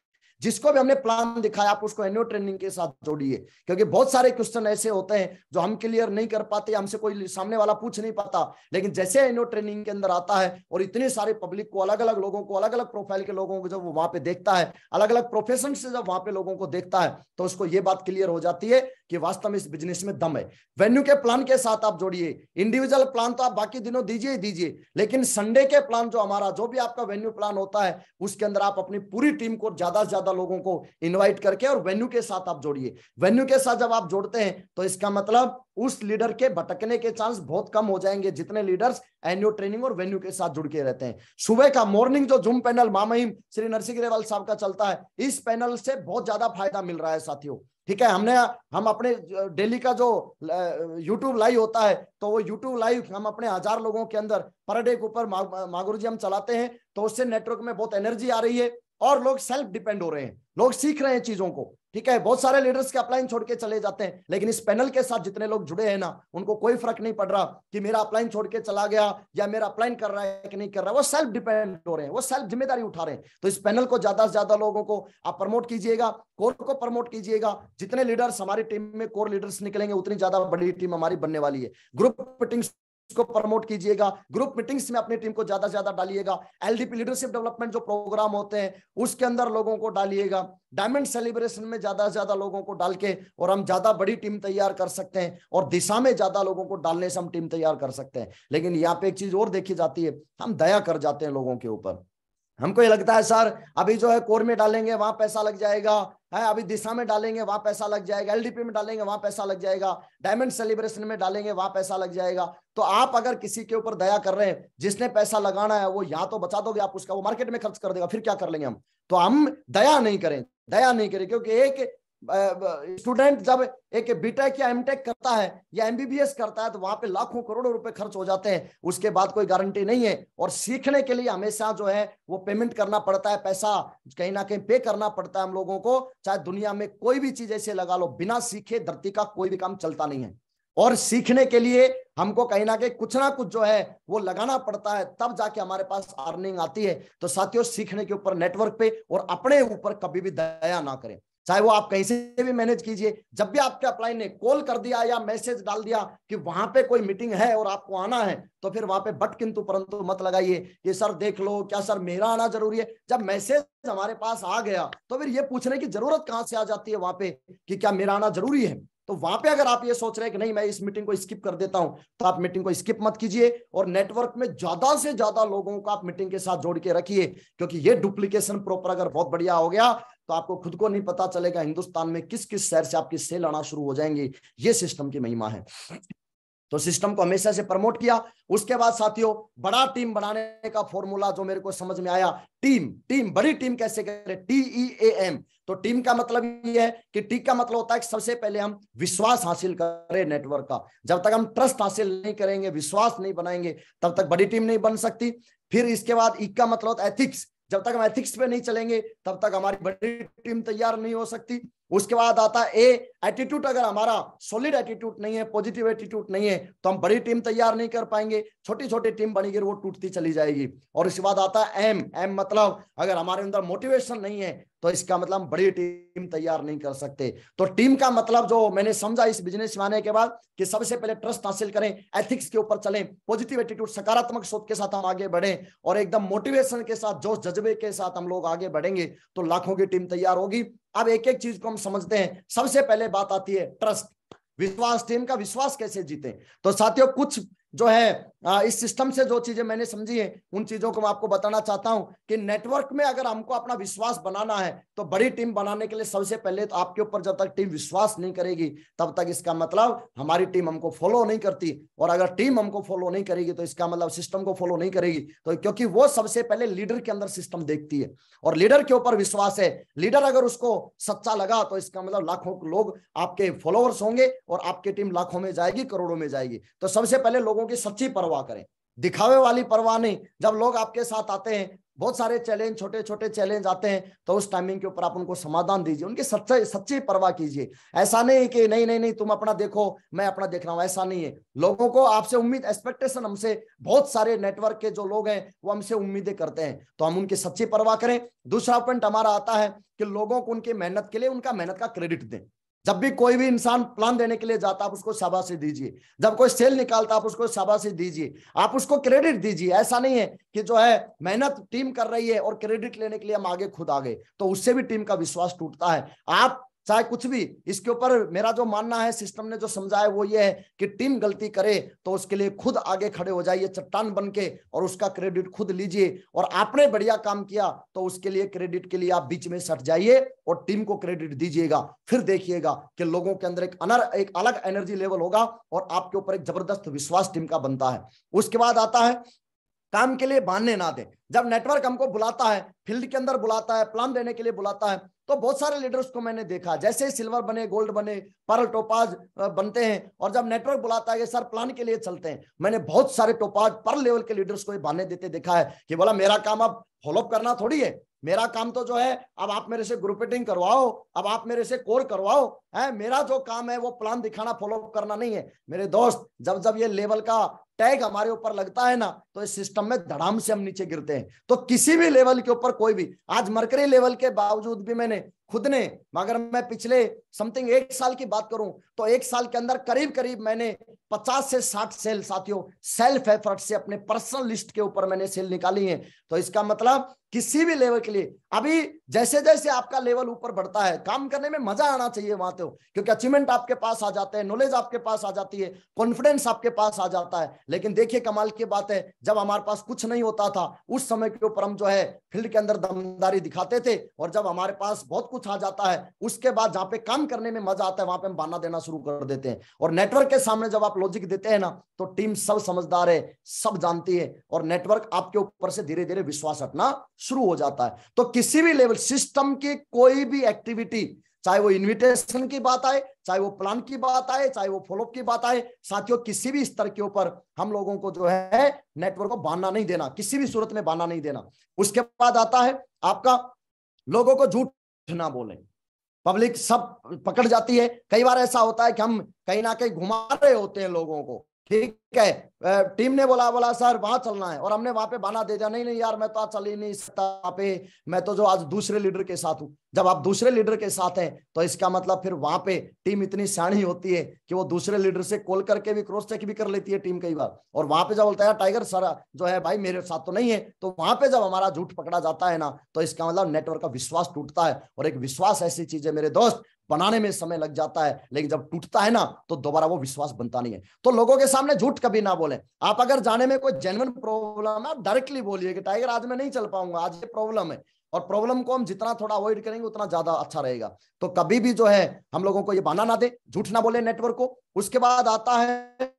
Speaker 1: जिसको भी हमने प्लान दिखाया आप उसको एनुअल ट्रेनिंग के साथ जोड़िए क्योंकि बहुत सारे क्वेश्चन ऐसे होते हैं जो हम क्लियर नहीं कर पाते हमसे कोई सामने वाला पूछ नहीं पाता लेकिन जैसे एनुअल ट्रेनिंग के अंदर आता है और इतने सारे पब्लिक को अलग अलग लोगों को अलग अलग प्रोफाइल के लोगों को जब वो वहां पे देखता है अलग अलग प्रोफेशन से जब वहां पे लोगों को देखता है तो उसको ये बात क्लियर हो जाती है कि वास्तव में इस बिजनेस में दम है वेन्यू के प्लान के साथ आप जोड़िए इंडिविजुअल प्लान तो आप बाकी दिनों दीजिए ही दीजिए लेकिन संडे के प्लान जो हमारा जो भी आपका वेन्यू प्लान होता है उसके अंदर आप अपनी पूरी टीम को ज्यादा से ज्यादा ज्यादा लोगों को इनवाइट करके और वेन्यू के साथ आप जोड़िए वेन्यू के साथ जब आप जोड़ते हैं तो इसका मतलब उस लीडर के भटकने के चांस बहुत कम हो जाएंगे जितने लीडर्स एनुअल ट्रेनिंग और वेन्यू के साथ जुड़ के रहते हैं सुबह का मॉर्निंग जो जूम पैनल मामहिम श्री नरसिंह ग्रेवाल साहब का चलता है इस पैनल से बहुत ज्यादा फायदा मिल रहा है साथियों ठीक है हमने हम अपने डेली का जो YouTube लाइव होता है तो वो YouTube लाइव हम अपने हजार लोगों के अंदर पर डे के ऊपर मागुरु जी हम चलाते हैं तो उससे नेटवर्क में बहुत एनर्जी आ रही है और लोग सेल्फ डिपेंड हो रहे हैं लोग सीख रहे हैं चीजों को ठीक है बहुत सारे लीडर्स के अपलाइन छोड़ के चले जाते हैं लेकिन इस पैनल के साथ जितने लोग जुड़े हैं ना उनको कोई फर्क नहीं पड़ रहा कि मेरा अपलाइन छोड़ के चला गया या मेरा अपलाइन कर रहा है कि नहीं कर रहा वो सेल्फ डिपेंड हो रहे हैं वो सेल्फ जिम्मेदारी उठा रहे हैं तो इस पैनल को ज्यादा से ज्यादा लोगों को आप प्रमोट कीजिएगा कोर को प्रमोट कीजिएगा जितने लीडर्स हमारी टीम में कोर लीडर्स निकलेंगे उतनी ज्यादा बड़ी टीम हमारी बनने वाली है ग्रुप मीटिंग को प्रमोट कीजिएगा ग्रुप मीटिंग्स में अपनी टीम को ज्यादा से ज्यादा डालिएगा एलडीपी लीडरशिप डेवलपमेंट जो प्रोग्राम होते हैं उसके अंदर लोगों को डालिएगा डायमंड सेलिब्रेशन में ज्यादा से ज्यादा लोगों को डाल के और हम ज्यादा बड़ी टीम तैयार कर सकते हैं और दिशा में ज्यादा लोगों को डालने से हम टीम तैयार कर सकते हैं लेकिन यहाँ पे एक चीज और देखी जाती है हम दया कर जाते हैं लोगों के ऊपर हमको ये लगता है सर अभी जो है कोर में डालेंगे वहां पैसा लग जाएगा है अभी दिशा में डालेंगे वहां पैसा लग जाएगा एलडीपी में डालेंगे वहां पैसा लग जाएगा डायमंड सेलिब्रेशन में डालेंगे वहां पैसा लग जाएगा तो आप अगर किसी के ऊपर दया कर रहे हैं जिसने पैसा लगाना है वो या तो बचा दोगे आप उसका वो मार्केट में खर्च कर देगा फिर क्या कर लेंगे हम तो हम दया नहीं करें दया नहीं करें क्योंकि एक स्टूडेंट जब एक बीटेक या एमटेक करता है या एमबीबीएस करता है तो वहां पे लाखों करोड़ों रुपए खर्च हो जाते हैं उसके बाद कोई गारंटी नहीं है और सीखने के लिए हमेशा जो है वो पेमेंट करना पड़ता है पैसा कहीं ना कहीं पे करना पड़ता है हम लोगों को चाहे दुनिया में कोई भी चीज ऐसे लगा लो बिना सीखे धरती का कोई भी काम चलता नहीं है और सीखने के लिए हमको कहीं ना कहीं कुछ ना कुछ जो है वो लगाना पड़ता है तब जाके हमारे पास अर्निंग आती है तो साथियों सीखने के ऊपर नेटवर्क पे और अपने ऊपर कभी भी दया ना करें चाहे वो आप कहीं से भी मैनेज कीजिए जब भी आपके अप्लाई ने कॉल कर दिया या मैसेज डाल दिया कि वहां पे कोई मीटिंग है और आपको आना है तो फिर वहां पे बट किंतु परंतु मत लगाइए कि सर देख लो क्या सर मेरा आना जरूरी है जब मैसेज हमारे पास आ गया तो फिर ये पूछने की जरूरत कहाँ से आ जाती है वहां पे कि क्या मेरा आना जरूरी है तो वहां पे अगर आप ये सोच रहे हैं कि नहीं मैं इस मीटिंग को स्किप कर देता हूं तो आप मीटिंग को स्किप मत कीजिए और नेटवर्क में ज्यादा से ज्यादा लोगों को आप मीटिंग के साथ जोड़ के रखिए क्योंकि ये डुप्लीकेशन प्रॉपर अगर बहुत बढ़िया हो गया तो आपको खुद को नहीं पता चलेगा हिंदुस्तान में किस किस शहर से आपकी सेल आना शुरू हो जाएंगी ये सिस्टम की महिमा है तो सिस्टम को हमेशा से प्रमोट किया उसके बाद साथियों बड़ा टीम बनाने का फॉर्मूला जो मेरे को समझ में आया टीम टीम बड़ी टीम कैसे करें टी ई ए एम तो टीम का मतलब ये है कि टी का मतलब होता है कि सबसे पहले हम विश्वास हासिल करें नेटवर्क का जब तक हम ट्रस्ट हासिल नहीं करेंगे विश्वास नहीं बनाएंगे तब तक बड़ी टीम नहीं बन सकती फिर इसके बाद ई का मतलब होता है एथिक्स जब तक हम एथिक्स पे नहीं चलेंगे तब तक हमारी बड़ी टीम तैयार नहीं हो सकती उसके बाद आता है ए एटीट्यूड अगर हमारा सॉलिड एटीट्यूड नहीं है पॉजिटिव एटीट्यूड नहीं है तो हम बड़ी टीम तैयार नहीं कर पाएंगे छोटी छोटी टीम बनेगी वो टूटती चली जाएगी और इसके बाद आता है एम एम मतलब अगर हमारे अंदर मोटिवेशन नहीं है तो इसका मतलब बड़ी टीम तैयार नहीं कर सकते तो टीम का मतलब जो मैंने समझा इस बिजनेस में आने के बाद कि सबसे पहले ट्रस्ट हासिल करें एथिक्स के ऊपर चलें पॉजिटिव एटीट्यूड सकारात्मक सोच के साथ हम आगे बढ़े और एकदम मोटिवेशन के साथ जोश जज्बे के साथ हम लोग आगे बढ़ेंगे तो लाखों की टीम तैयार होगी अब एक एक चीज को हम समझते हैं सबसे पहले बात आती है ट्रस्ट विश्वास टीम का विश्वास कैसे जीते तो साथियों कुछ जो है इस सिस्टम से जो चीजें मैंने समझी है उन चीजों को मैं आपको बताना चाहता हूं कि नेटवर्क में अगर हमको अपना विश्वास बनाना है तो बड़ी टीम बनाने के लिए सबसे पहले तो आपके ऊपर जब तक टीम विश्वास नहीं करेगी तब तक इसका मतलब हमारी टीम हमको फॉलो नहीं करती और अगर टीम हमको फॉलो नहीं करेगी तो इसका मतलब सिस्टम को फॉलो नहीं करेगी तो क्योंकि वो सबसे पहले लीडर के अंदर सिस्टम देखती है और लीडर के ऊपर विश्वास है लीडर अगर उसको सच्चा लगा तो इसका मतलब लाखों लोग आपके फॉलोअर्स होंगे और आपकी टीम लाखों में जाएगी करोड़ों में जाएगी तो सबसे पहले लोगों लोगों की सच्ची परवाह करें दिखावे वाली परवाह नहीं जब लोग आपके साथ आते हैं बहुत सारे चैलेंज छोटे छोटे चैलेंज आते हैं तो उस टाइमिंग के ऊपर आप उनको समाधान दीजिए उनकी सच्चा सच्ची परवाह कीजिए ऐसा नहीं कि नहीं नहीं नहीं तुम अपना देखो मैं अपना देख रहा हूं ऐसा नहीं है लोगों को आपसे उम्मीद एक्सपेक्टेशन हमसे बहुत सारे नेटवर्क के जो लोग हैं वो हमसे उम्मीदें करते हैं तो हम उनकी सच्ची परवाह करें दूसरा पॉइंट हमारा आता है कि लोगों को उनकी मेहनत के लिए उनका मेहनत का क्रेडिट दें जब भी कोई भी इंसान प्लान देने के लिए जाता आप उसको शाबाशी दीजिए जब कोई सेल निकालता आप उसको शाबाशी दीजिए आप उसको क्रेडिट दीजिए ऐसा नहीं है कि जो है मेहनत टीम कर रही है और क्रेडिट लेने के लिए हम आगे खुद आ गए तो उससे भी टीम का विश्वास टूटता है आप चाहे कुछ भी इसके ऊपर मेरा जो मानना है सिस्टम ने जो समझाया वो ये है कि टीम गलती करे तो उसके लिए खुद आगे खड़े हो जाइए चट्टान बन के और उसका क्रेडिट खुद लीजिए और आपने बढ़िया काम किया तो उसके लिए क्रेडिट के लिए आप बीच में सट जाइए और टीम को क्रेडिट दीजिएगा फिर देखिएगा कि लोगों के अंदर एक अनर एक अलग एनर्जी लेवल होगा और आपके ऊपर एक जबरदस्त विश्वास टीम का बनता है उसके बाद आता है काम के लिए बांधने ना दे जब नेटवर्क हमको बुलाता है फील्ड के अंदर बुलाता है प्लान देने के लिए बुलाता है तो बहुत सारे लीडर्स को मैंने देखा जैसे सिल्वर बने गोल्ड बने पर्ल टोपाज बनते हैं और जब नेटवर्क बुलाता है ये सर प्लान के लिए चलते हैं मैंने बहुत सारे टोपाज पर लेवल के लीडर्स को ये बहाने देते देखा है कि बोला मेरा काम अब फॉलोअप करना थोड़ी है मेरा काम तो जो है अब आप मेरे से ग्रुपेटिंग करवाओ अब आप मेरे से कोर करवाओ है मेरा जो काम है वो प्लान दिखाना फॉलोअप करना नहीं है मेरे दोस्त जब जब ये लेवल का टैग हमारे ऊपर लगता है ना तो इस सिस्टम में धड़ाम से हम नीचे गिरते हैं तो किसी भी लेवल के ऊपर कोई भी आज मरकरी लेवल के बावजूद भी मैंने खुद ने मगर मैं पिछले समथिंग एक साल की बात करूं तो एक साल के अंदर करीब करीब मैंने 50 से 60 सेल साथियों सेल्फ एफर्ट से अपने पर्सनल लिस्ट के ऊपर मैंने सेल निकाली है तो इसका मतलब किसी भी लेवल के लिए अभी जैसे जैसे आपका लेवल ऊपर बढ़ता है काम करने में मजा आना चाहिए वहां तो क्योंकि अचीवमेंट आपके पास आ जाते हैं नॉलेज आपके पास आ जाती है कॉन्फिडेंस आपके पास आ जाता है लेकिन देखिए कमाल की बात है जब हमारे पास कुछ नहीं होता था उस समय के ऊपर हम जो है फील्ड के अंदर दमदारी दिखाते थे और जब हमारे पास बहुत कुछ आ जाता है उसके बाद जहां पे काम करने में मजा आता है वहां पे हम बाना देना शुरू कर देते हैं और नेटवर्क के सामने जब आप लॉजिक देते हैं ना तो टीम सब समझदार है सब जानती है और नेटवर्क आपके ऊपर से धीरे धीरे विश्वास हटना शुरू हो जाता है तो किसी भी लेवल सिस्टम की कोई भी एक्टिविटी चाहे वो इनविटेशन की बात आए चाहे वो प्लान की बात आए चाहे वो फॉलोअप की बात आए साथियों किसी भी स्तर के ऊपर हम लोगों को जो है नेटवर्क को बांधना नहीं देना किसी भी सूरत में बांधना नहीं देना उसके बाद आता है आपका लोगों को झूठ ना बोले पब्लिक सब पकड़ जाती है कई बार ऐसा होता है कि हम कहीं ना कहीं घुमा रहे होते हैं लोगों को ठीक है टीम ने बोला बोला सर वहां चलना है और हमने वहां पे बना दे दिया नहीं नहीं यार मैं तो आज चल ही नहीं सकता वहां पे मैं तो जो आज दूसरे लीडर के साथ हूँ जब आप दूसरे लीडर के साथ हैं तो इसका मतलब फिर वहां पे टीम इतनी सियाणी होती है कि वो दूसरे लीडर से कॉल करके भी क्रॉस चेक भी कर लेती है टीम कई बार और वहां पे जब बोलता है टाइगर सर जो है भाई मेरे साथ तो नहीं है तो वहां पे जब हमारा झूठ पकड़ा जाता है ना तो इसका मतलब नेटवर्क का विश्वास टूटता है और एक विश्वास ऐसी चीज है मेरे दोस्त बनाने में समय लग जाता है लेकिन जब टूटता है ना तो दोबारा वो विश्वास बनता नहीं है तो लोगों के सामने झूठ कभी ना बोले आप अगर जाने में कोई जेनवन प्रॉब्लम है डायरेक्टली बोलिए कि टाइगर आज मैं नहीं चल पाऊंगा आज ये प्रॉब्लम है और प्रॉब्लम को हम जितना थोड़ा अवॉइड करेंगे उतना ज्यादा अच्छा रहेगा तो कभी भी जो है हम लोगों को ये बहाना ना दे झूठ ना बोले नेटवर्क को उसके बाद आता है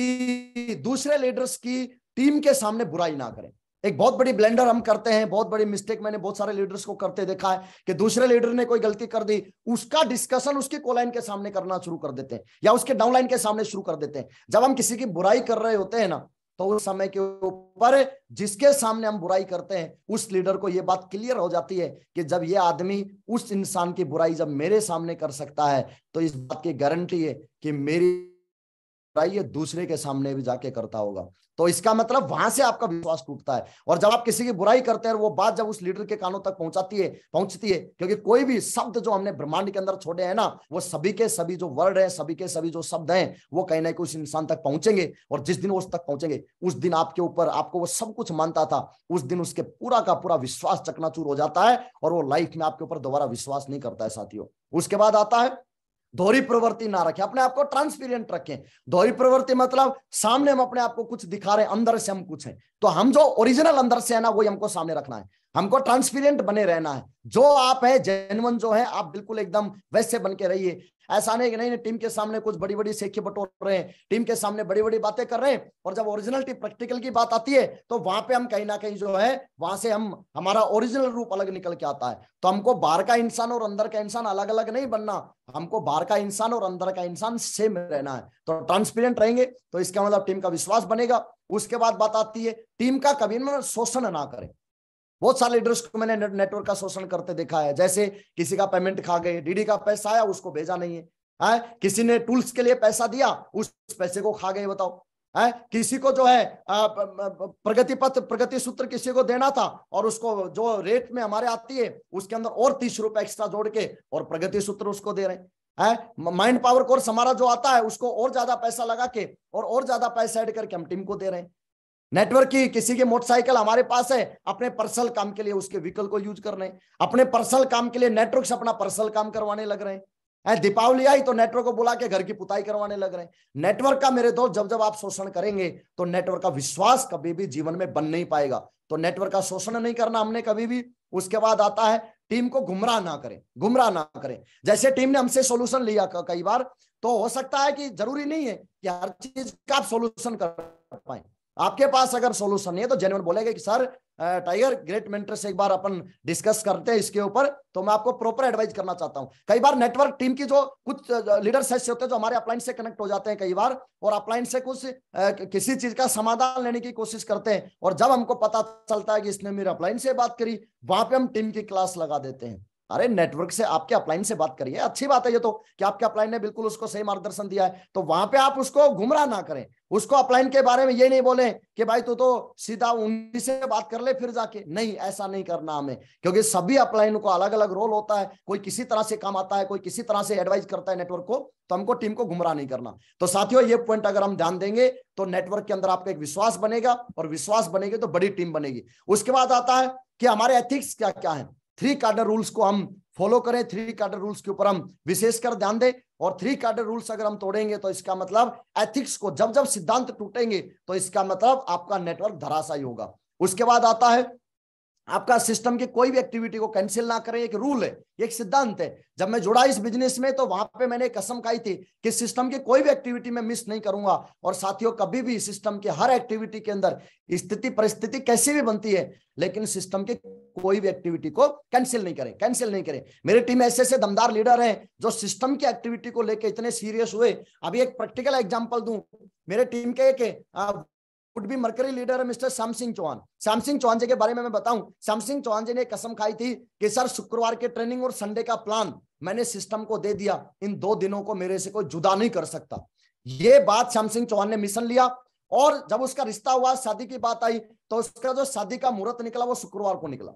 Speaker 1: कि दूसरे लीडर्स की टीम के सामने बुराई ना करें एक बहुत बड़ी ब्लेंडर हम करते हैं बहुत बड़ी मिस्टेक मैंने बहुत सारे लीडर्स को करते देखा है कि दूसरे लीडर ने कोई गलती कर दी उसका डिस्कशन उसके कोलाइन के सामने करना शुरू कर देते हैं या उसके डाउनलाइन के सामने शुरू कर देते हैं जब हम किसी की बुराई कर रहे होते हैं ना तो उस समय के ऊपर जिसके सामने हम बुराई करते हैं उस लीडर को यह बात क्लियर हो जाती है कि जब ये आदमी उस इंसान की बुराई जब मेरे सामने कर सकता है तो इस बात की गारंटी है कि मेरी बुराई ये दूसरे के सामने भी जाके करता होगा तो इसका मतलब वहां से आपका विश्वास टूटता है और जब आप किसी की बुराई करते हैं वो बात जब उस लीडर के कानों तक पहुंचाती है पहुंचती है क्योंकि कोई भी शब्द जो हमने ब्रह्मांड के अंदर छोड़े हैं ना वो सभी के सभी जो वर्ड है सभी के सभी जो शब्द हैं वो कहीं ना कहीं उस इंसान तक पहुंचेंगे और जिस दिन वो उस तक पहुंचेंगे उस दिन आपके ऊपर आपको वो सब कुछ मानता था उस दिन उसके पूरा का पूरा विश्वास चकनाचूर हो जाता है और वो लाइफ में आपके ऊपर दोबारा विश्वास नहीं करता है साथियों उसके बाद आता है दोहरी प्रवृत्ति ना रखें अपने आप को ट्रांसपेरेंट रखें दोहरी प्रवृत्ति मतलब सामने हम अपने आप को कुछ दिखा रहे हैं अंदर से हम कुछ है तो हम जो ओरिजिनल अंदर से है ना वही हमको सामने रखना है हमको ट्रांसपेरेंट बने रहना है जो आप है जेनवन जो है आप बिल्कुल एकदम वैसे बन के रहिए ऐसा नहीं कि नहीं टीम के सामने कुछ बड़ी बड़ी सेखी बटोर रहे हैं टीम के सामने बड़ी बड़ी बातें कर रहे हैं और जब ओरिजिनल टीम प्रैक्टिकल की बात आती है तो वहां पे हम कहीं ना कहीं जो है वहां से हम हमारा ओरिजिनल रूप अलग निकल के आता है तो हमको बाहर का इंसान और अंदर का इंसान अलग अलग नहीं बनना हमको बाहर का इंसान और अंदर का इंसान सेम रहना है तो ट्रांसपेरेंट रहेंगे तो इसका मतलब टीम का विश्वास बनेगा उसके बाद बात आती है टीम का कभी ना शोषण ना करें बहुत सारे लीडर्स को मैंने नेटवर्क का शोषण करते देखा है जैसे किसी का पेमेंट खा गए डीडी का पैसा आया उसको भेजा नहीं है आ, हाँ, किसी ने टूल्स के लिए पैसा दिया उस पैसे को खा गए बताओ आ, हाँ, किसी को जो है प्रगति पत्र प्रगति सूत्र किसी को देना था और उसको जो रेट में हमारे आती है उसके अंदर और तीस रुपए एक्स्ट्रा जोड़ के और प्रगति सूत्र उसको दे रहे हैं है माइंड पावर कोर्स हमारा जो आता है उसको और ज्यादा पैसा लगा के और और ज्यादा पैसा ऐड करके हम टीम को दे रहे हैं नेटवर्क की किसी के मोटरसाइकिल हमारे पास है अपने पर्सनल काम के लिए उसके व्हीकल को यूज कर रहे हैं अपने पर्सनल काम के लिए नेटवर्क से अपना पर्सनल काम करवाने लग रहे हैं दीपावली आई तो नेटवर्क को बुला के घर की पुताई करवाने लग रहे हैं नेटवर्क का मेरे दोस्त जब जब आप शोषण करेंगे तो नेटवर्क का विश्वास कभी भी जीवन में बन नहीं पाएगा तो नेटवर्क का शोषण नहीं करना हमने कभी भी उसके बाद आता है टीम को गुमराह ना करें गुमराह ना करें जैसे टीम ने हमसे सोल्यूशन लिया कई बार तो हो सकता है कि जरूरी नहीं है कि हर चीज का आप सोल्यूशन कर पाए आपके पास अगर सोल्यूशन नहीं है तो जेनवन बोलेगा कि सर टाइगर ग्रेट मेंटर से एक बार अपन डिस्कस करते हैं इसके ऊपर तो मैं आपको प्रॉपर एडवाइस करना चाहता हूँ कई बार नेटवर्क टीम की जो कुछ लीडर्स ऐसे होते हैं जो हमारे अपलाइन से कनेक्ट हो जाते हैं कई बार और अपलाइन से कुछ किसी चीज का समाधान लेने की कोशिश करते हैं और जब हमको पता चलता है कि इसने मेरे अपलाइन से बात करी वहां पर हम टीम की क्लास लगा देते हैं अरे नेटवर्क से आपके अपलाइन से बात करिए अच्छी बात है ये तो कि आपके अपलाइन ने बिल्कुल उसको सही मार्गदर्शन दिया है तो वहां पे आप उसको गुमराह ना करें उसको अपलाइन के बारे में ये नहीं बोले कि भाई तू तो सीधा उन्हीं से बात कर ले फिर जाके नहीं ऐसा नहीं करना हमें क्योंकि सभी अपलाइन को अलग अलग रोल होता है कोई किसी तरह से काम आता है कोई किसी तरह से एडवाइज करता है नेटवर्क को तो हमको टीम को गुमराह नहीं करना तो साथियों ये पॉइंट अगर हम ध्यान देंगे तो नेटवर्क के अंदर आपका एक विश्वास बनेगा और विश्वास बनेगी तो बड़ी टीम बनेगी उसके बाद आता है कि हमारे एथिक्स क्या क्या है थ्री कार्डर रूल्स को हम फॉलो करें थ्री कार्डर रूल्स के ऊपर हम विशेषकर ध्यान दें और थ्री कार्डर रूल्स अगर हम तोड़ेंगे तो इसका मतलब एथिक्स को जब जब सिद्धांत टूटेंगे तो इसका मतलब आपका नेटवर्क धराशाई होगा उसके बाद आता है आपका सिस्टम की कोई भी एक्टिविटी को कैंसिल ना करें एक रूल है एक सिद्धांत है जब मैं जुड़ा इस बिजनेस में तो वहां पे मैंने कसम खाई थी कि सिस्टम की कोई भी एक्टिविटी में मिस नहीं करूंगा और साथियों कभी भी सिस्टम के हर एक्टिविटी के अंदर स्थिति परिस्थिति कैसी भी बनती है लेकिन सिस्टम के कोई भी एक्टिविटी को कैंसिल नहीं करें कैंसिल नहीं करें मेरी टीम ऐसे ऐसे दमदार लीडर हैं जो सिस्टम की एक्टिविटी को लेकर इतने सीरियस हुए अभी एक प्रैक्टिकल एग्जाम्पल दू मेरे टीम के एक would be mercury leader mister Samsingh Chauhan Samsingh Chauhan ji के बारे में मैं बताऊं सैमसिंग चौहान जी ने कसम खाई थी कि सर शुक्रवार के ट्रेनिंग और संडे का प्लान मैंने सिस्टम को दे दिया इन दो दिनों को मेरे से कोई जुदा नहीं कर सकता ये बात सैमसिंग चौहान ने मिशन लिया और जब उसका रिश्ता हुआ शादी की बात आई तो उसका जो शादी का मुहूर्त निकला वो शुक्रवार को निकला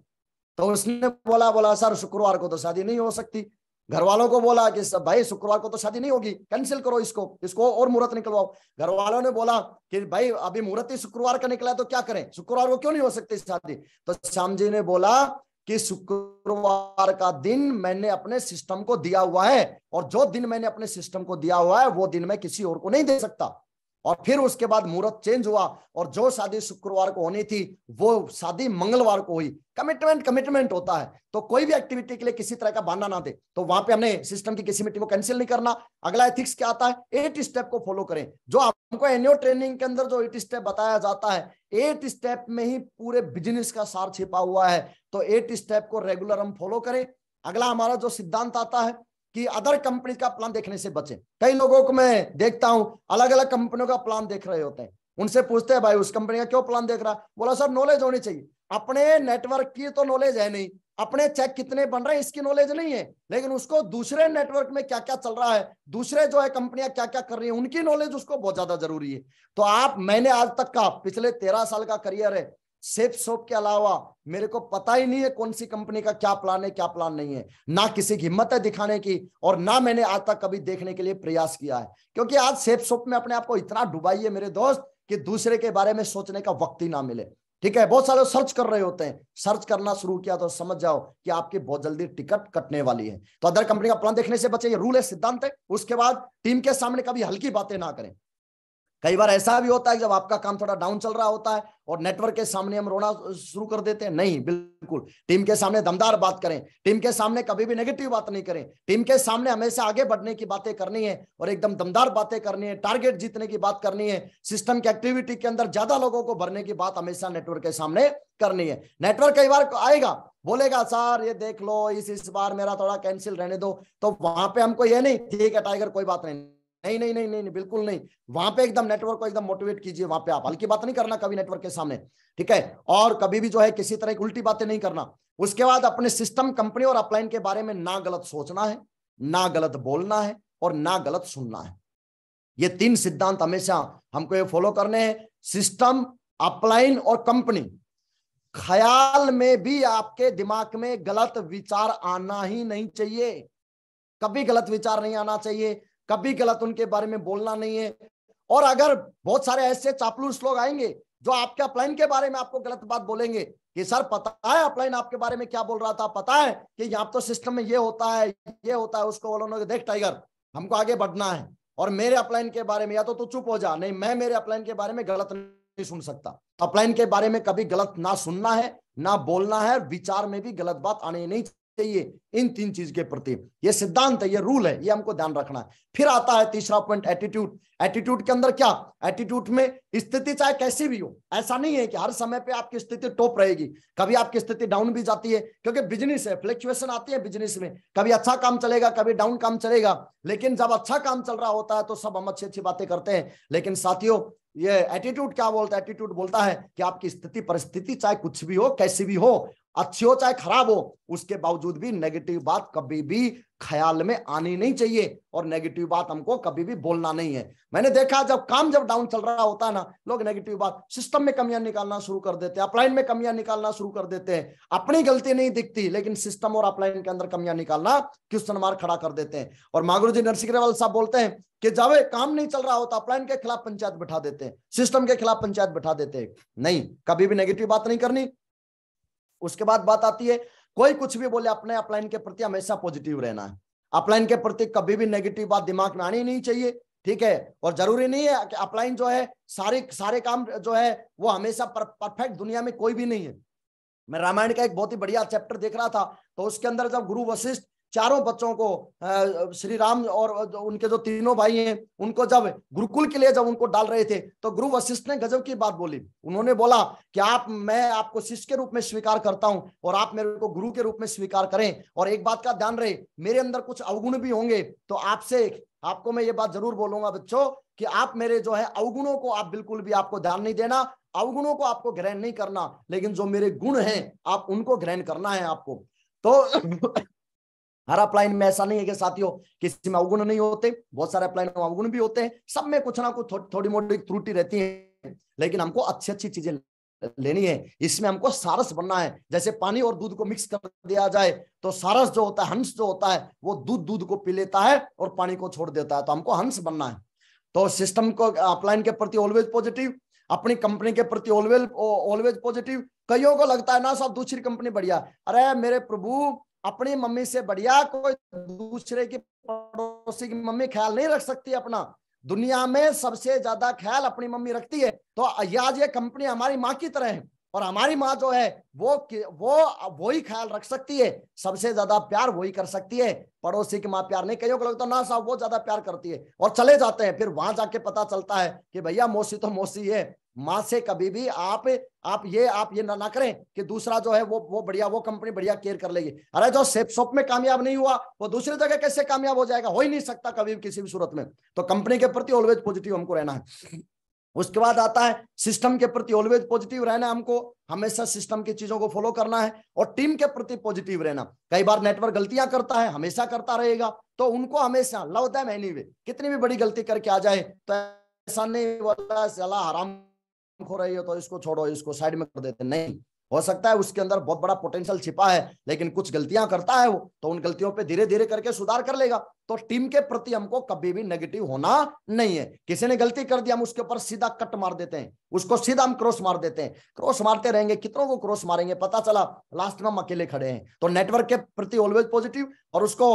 Speaker 1: तो उसने बोला बोला सर शुक्रवार को तो शादी नहीं हो सकती घर वालों को बोला कि भाई शुक्रवार को तो शादी नहीं होगी कैंसिल करो इसको इसको और मुहूर्त निकलवाओ घर वालों ने बोला कि भाई अभी मुहूर्त ही शुक्रवार का निकला है तो क्या करें शुक्रवार को क्यों नहीं हो सकती शादी तो श्याम जी ने बोला कि शुक्रवार का दिन मैंने अपने सिस्टम को दिया हुआ है और जो दिन मैंने अपने सिस्टम को दिया हुआ है वो दिन मैं किसी और को नहीं दे सकता और फिर उसके बाद मुहूर्त चेंज हुआ और जो शादी शुक्रवार को होनी थी वो शादी मंगलवार को हुई कमिटमेंट कमिटमेंट होता है तो कोई भी एक्टिविटी के लिए किसी तरह का बहाना ना दे तो वहां पे हमने सिस्टम की किसी मीटिंग को कैंसिल नहीं करना अगला एथिक्स क्या आता है एट स्टेप को फॉलो करें जो हमको एनुअल ट्रेनिंग के अंदर जो एट स्टेप बताया जाता है एट स्टेप में ही पूरे बिजनेस का सार छिपा हुआ है तो एट स्टेप को रेगुलर हम फॉलो करें अगला हमारा जो सिद्धांत आता है कि अदर कंपनी का प्लान देखने से बचे कई लोगों को मैं देखता हूं अलग अलग कंपनियों का प्लान देख रहे होते हैं उनसे पूछते हैं भाई उस कंपनी का क्यों प्लान देख रहा बोला सर नॉलेज होनी चाहिए अपने नेटवर्क की तो नॉलेज है नहीं अपने चेक कितने बन रहे हैं इसकी नॉलेज नहीं है लेकिन उसको दूसरे नेटवर्क में क्या क्या चल रहा है दूसरे जो है कंपनियां क्या क्या कर रही है उनकी नॉलेज उसको बहुत ज्यादा जरूरी है तो आप मैंने आज तक का पिछले तेरह साल का करियर है सेफ सोप के अलावा मेरे को पता ही नहीं है कौन सी कंपनी का क्या प्लान है क्या प्लान नहीं है ना किसी की हिम्मत है दिखाने की और ना मैंने आज तक कभी देखने के लिए प्रयास किया है क्योंकि आज सेफ सोप में अपने आप को इतना डुबाइए मेरे दोस्त कि दूसरे के बारे में सोचने का वक्त ही ना मिले ठीक है बहुत सारे सर्च कर रहे होते हैं सर्च करना शुरू किया तो समझ जाओ कि आपकी बहुत जल्दी टिकट कटने वाली है तो अदर कंपनी का प्लान देखने से बचे ये रूल है सिद्धांत है उसके बाद टीम के सामने कभी हल्की बातें ना करें कई बार ऐसा भी होता है जब आपका काम थोड़ा डाउन चल रहा होता है और नेटवर्क के सामने हम रोना शुरू कर देते हैं नहीं बिल्कुल टीम के सामने दमदार बात करें टीम के सामने कभी भी नेगेटिव बात नहीं करें टीम के सामने हमेशा आगे बढ़ने की बातें करनी है और एकदम दमदार बातें करनी है टारगेट जीतने की बात करनी है सिस्टम की एक्टिविटी के अंदर ज्यादा लोगों को भरने की बात हमेशा नेटवर्क के सामने करनी है नेटवर्क कई बार आएगा बोलेगा सर ये देख लो इस इस बार मेरा थोड़ा कैंसिल रहने दो तो वहां पे हमको ये नहीं ठीक है टाइगर कोई बात नहीं नहीं नहीं नहीं नहीं बिल्कुल नहीं वहां पे एकदम नेटवर्क को एकदम मोटिवेट कीजिए वहां पे आप हल्की बात नहीं करना कभी नेटवर्क के सामने ठीक है और कभी भी जो है किसी तरह की उल्टी बातें नहीं करना उसके बाद अपने सिस्टम कंपनी और अपलाइन के बारे में ना गलत सोचना है ना गलत बोलना है और ना गलत सुनना है ये तीन सिद्धांत हमेशा हमको ये फॉलो करने हैं सिस्टम अपलाइन और कंपनी ख्याल में भी आपके दिमाग में गलत विचार आना ही नहीं चाहिए कभी गलत विचार नहीं आना चाहिए कभी गलत उनके बारे में बोलना नहीं है और अगर बहुत सारे ऐसे चापलूस लोग आएंगे जो आपके अपलाइन के बारे में आपको गलत बात बोलेंगे कि सर पता है अपलाइन आपके बारे में क्या बोल रहा था पता है कि यहाँ तो सिस्टम में ये होता है ये होता है उसको बोलो देख टाइगर हमको आगे बढ़ना है और मेरे अपलाइन के बारे में या तो तू चुप हो जा नहीं मैं मेरे अपलाइन के बारे में गलत नहीं सुन सकता अपलाइन के बारे में कभी गलत ना सुनना है ना बोलना है विचार में भी गलत बात आने नहीं चाहिए इन तीन चीज के प्रति ये सिद्धांत है ये रूल है ये हमको ध्यान रखना है फिर आता है तीसरा पॉइंट एटीट्यूड एटीट्यूड के अंदर क्या एटीट्यूड में स्थिति चाहे कैसी भी हो ऐसा नहीं है कि हर समय पे आपकी स्थिति टॉप रहेगी कभी आपकी स्थिति डाउन भी जाती है क्योंकि बिजनेस है फ्लक्चुएशन आती है बिजनेस में कभी अच्छा काम चलेगा कभी डाउन काम चलेगा लेकिन जब अच्छा काम चल रहा होता है तो सब हम अच्छी अच्छी बातें करते हैं लेकिन साथियों ये एटीट्यूड क्या बोलता है एटीट्यूड बोलता है कि आपकी स्थिति परिस्थिति चाहे कुछ भी हो कैसी भी हो अच्छी हो चाहे खराब हो उसके बावजूद भी नेगेटिव बात कभी भी ख्याल में आनी नहीं चाहिए और नेगेटिव बात हमको कभी भी बोलना नहीं है मैंने देखा जब काम जब डाउन चल रहा होता है ना लोग नेगेटिव बात सिस्टम में कमियां निकालना शुरू कर देते हैं अपलाइन में कमियां निकालना शुरू कर देते हैं अपनी गलती नहीं दिखती लेकिन सिस्टम और अपलाइन के अंदर कमियां निकालना क्वेश्चन मार्क खड़ा कर देते हैं और मागुरु जी नरसिंह साहब बोलते हैं कि जब काम नहीं चल रहा होता अपलाइन के खिलाफ पंचायत बैठा देते हैं सिस्टम के खिलाफ पंचायत बैठा देते हैं नहीं कभी भी नेगेटिव बात नहीं करनी उसके बाद बात आती है कोई कुछ भी बोले अपने अपलाइन के प्रति हमेशा पॉजिटिव रहना है अपलाइन के प्रति कभी भी नेगेटिव बात दिमाग में आनी नहीं चाहिए ठीक है और जरूरी नहीं है कि अपलाइन जो है सारे सारे काम जो है वो हमेशा परफेक्ट दुनिया में कोई भी नहीं है मैं रामायण का एक बहुत ही बढ़िया चैप्टर देख रहा था तो उसके अंदर जब गुरु वशिष्ठ चारों बच्चों को श्री राम और उनके जो तीनों भाई हैं उनको जब गुरुकुल के लिए जब उनको डाल रहे थे तो गुरु वशिष्ठ ने गजब की बात बोली उन्होंने बोला कि आप मैं आपको शिष्य के रूप में स्वीकार करता हूं और आप मेरे को गुरु के रूप में स्वीकार करें और एक बात का ध्यान रहे मेरे अंदर कुछ अवगुण भी होंगे तो आपसे आपको मैं ये बात जरूर बोलूंगा बच्चों कि आप मेरे जो है अवगुणों को आप बिल्कुल भी आपको ध्यान नहीं देना अवगुणों को आपको ग्रहण नहीं करना लेकिन जो मेरे गुण हैं आप उनको ग्रहण करना है आपको तो हर अपलाइन में ऐसा नहीं है कि साथियों किसी में अवगुण नहीं होते बहुत सारे अपलाइन में अवगुण भी होते हैं सब में कुछ ना कुछ थो, थोड़ी मोटी त्रुटि रहती है लेकिन हमको अच्छी अच्छी चीजें लेनी है इसमें हमको सारस बनना है जैसे पानी और दूध को मिक्स कर दिया जाए तो सारस जो होता है हंस जो होता है वो दूध दूध को पी लेता है और पानी को छोड़ देता है तो हमको हंस बनना है तो सिस्टम को अपलाइन के प्रति ऑलवेज पॉजिटिव अपनी कंपनी के प्रति ऑलवेज ऑलवेज पॉजिटिव कईयों को लगता है ना सब दूसरी कंपनी बढ़िया अरे मेरे प्रभु अपनी मम्मी से बढ़िया कोई दूसरे की पड़ोसी की मम्मी ख्याल नहीं रख सकती अपना दुनिया में सबसे ज्यादा ख्याल अपनी मम्मी रखती है तो आज ये कंपनी हमारी माँ की तरह है और हमारी माँ जो है वो वो वही ख्याल रख सकती है सबसे ज्यादा प्यार वही कर सकती है पड़ोसी की माँ प्यार नहीं कईयों को लगता ना साहब वो ज्यादा प्यार करती है और चले जाते हैं फिर वहां जाके पता चलता है कि भैया मौसी तो मौसी है माँ से कभी भी आप आप ये आप ये ना ना करें कि दूसरा जो है वो वो बढ़िया वो कंपनी बढ़िया केयर कर लेगी अरे जो सेफ शॉप में कामयाब नहीं हुआ वो दूसरी जगह कैसे कामयाब हो जाएगा हो ही नहीं सकता कभी भी किसी भी सूरत में तो कंपनी के प्रति ऑलवेज पॉजिटिव हमको रहना है उसके बाद आता है सिस्टम के प्रति ऑलवेज पॉजिटिव रहना हमको हमेशा सिस्टम की चीजों को फॉलो करना है और टीम के प्रति पॉजिटिव रहना कई बार नेटवर्क गलतियां करता है हमेशा करता रहेगा तो उनको हमेशा लव दैम एनी कितनी भी बड़ी गलती करके आ जाए तो ऐसा नहीं बोला हराम हो रही है तो इसको छोड़ो इसको साइड में कर देते नहीं हो सकता है उसके अंदर बहुत बड़ा पोटेंशियल छिपा है लेकिन कुछ गलतियां करता है वो तो उन गलतियों पे धीरे धीरे करके सुधार कर लेगा तो टीम के प्रति हमको कभी भी नेगेटिव होना नहीं है किसी ने गलती कर दिया हम उसके ऊपर सीधा कट मार देते हैं उसको सीधा हम क्रॉस मार देते हैं क्रॉस मारते रहेंगे कितनों को क्रॉस मारेंगे पता चला लास्ट में हम अकेले खड़े हैं तो नेटवर्क के प्रति ऑलवेज पॉजिटिव और उसको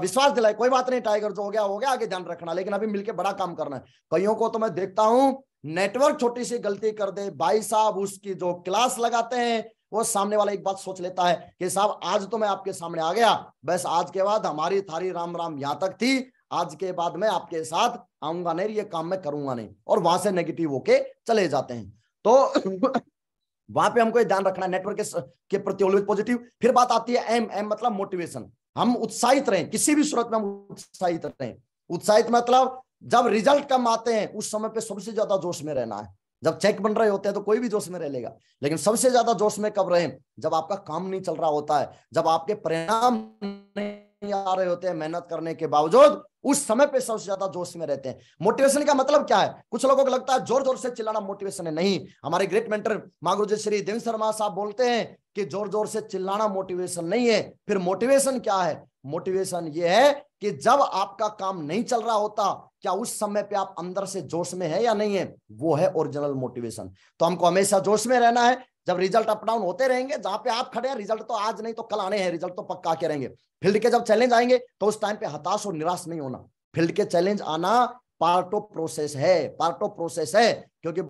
Speaker 1: विश्वास दिलाए कोई बात नहीं टाइगर जो हो गया हो गया आगे ध्यान रखना लेकिन अभी मिलकर बड़ा काम करना है कईयों को तो मैं देखता हूं नेटवर्क छोटी सी गलती कर दे भाई साहब उसकी जो क्लास लगाते हैं वो सामने वाला एक बात सोच लेता है कि साहब आज तो मैं आपके सामने आ गया बस आज के बाद हमारी थारी राम राम यहां तक थी आज के बाद मैं आपके साथ आऊंगा नहीं ये काम मैं करूंगा नहीं और वहां से नेगेटिव होके चले जाते हैं तो [laughs] वहां पे हमको ध्यान रखना है नेटवर्क के, के प्रति पॉजिटिव फिर बात आती है एम एम मतलब मोटिवेशन हम उत्साहित रहें किसी भी सूरत में हम उत्साहित रहें उत्साहित मतलब जब रिजल्ट कम आते हैं उस समय पे सबसे ज्यादा जोश में रहना है जब चेक बन रहे होते हैं तो कोई भी जोश में रह लेगा लेकिन सबसे ज्यादा जोश में कब रहे जब आपका काम नहीं चल रहा होता है जब आपके परिणाम नहीं आ रहे होते हैं मेहनत करने के बावजूद उस समय पे सबसे ज्यादा जोश में रहते हैं मोटिवेशन का मतलब क्या है कुछ लोगों को लगता है जोर जोर से चिल्लाना मोटिवेशन है नहीं हमारे ग्रेट मेंटर मागुरुजी श्री देवी शर्मा साहब बोलते हैं कि जोर जोर से चिल्लाना मोटिवेशन नहीं है फिर मोटिवेशन क्या है मोटिवेशन ये है कि जब आपका काम नहीं चल रहा होता क्या उस समय पे आप अंदर से जोश में है या नहीं है वो है ओरिजिनल मोटिवेशन तो हमको हमेशा जोश में रहना है जब रिजल्ट अप डाउन होते रहेंगे जहां पे आप खड़े हैं रिजल्ट तो आज नहीं तो कल आने हैं रिजल्ट तो पक्का के रहेंगे फील्ड के जब चैलेंज आएंगे तो उस टाइम पे हताश और निराश नहीं होना फील्ड के चैलेंज आना पार्ट ऑफ प्रोसेस है पार्ट ऑफ प्रोसेस है क्योंकि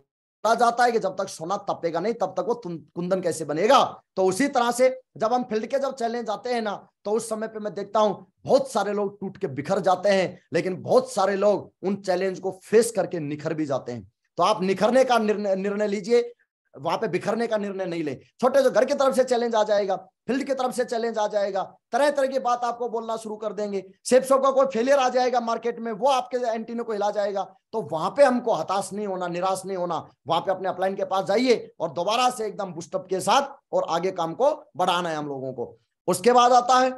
Speaker 1: बोला जाता है कि जब तक सोना तपेगा नहीं तब तक वो कुंदन कैसे बनेगा तो उसी तरह से जब हम फील्ड के जब चैलेंज जाते हैं ना तो उस समय पे मैं देखता हूं बहुत सारे लोग टूट के बिखर जाते हैं लेकिन बहुत सारे लोग उन चैलेंज को फेस करके निखर भी जाते हैं तो आप निखरने का निर्णय लीजिए वहां पे बिखरने का निर्णय नहीं ले छोटे जो घर की तरफ से चैलेंज आ जाएगा फील्ड की तरफ से चैलेंज आ जाएगा तरह तरह की बात आपको बोलना शुरू कर देंगे सेप्सो का कोई फेलियर आ जाएगा मार्केट में वो आपके एंटीनो को हिला जाएगा तो वहां पे हमको हताश नहीं होना निराश नहीं होना वहां पे अपने अपलाइन के पास जाइए और दोबारा से एकदम बुस्टअप के साथ और आगे काम को बढ़ाना है हम लोगों को उसके बाद आता है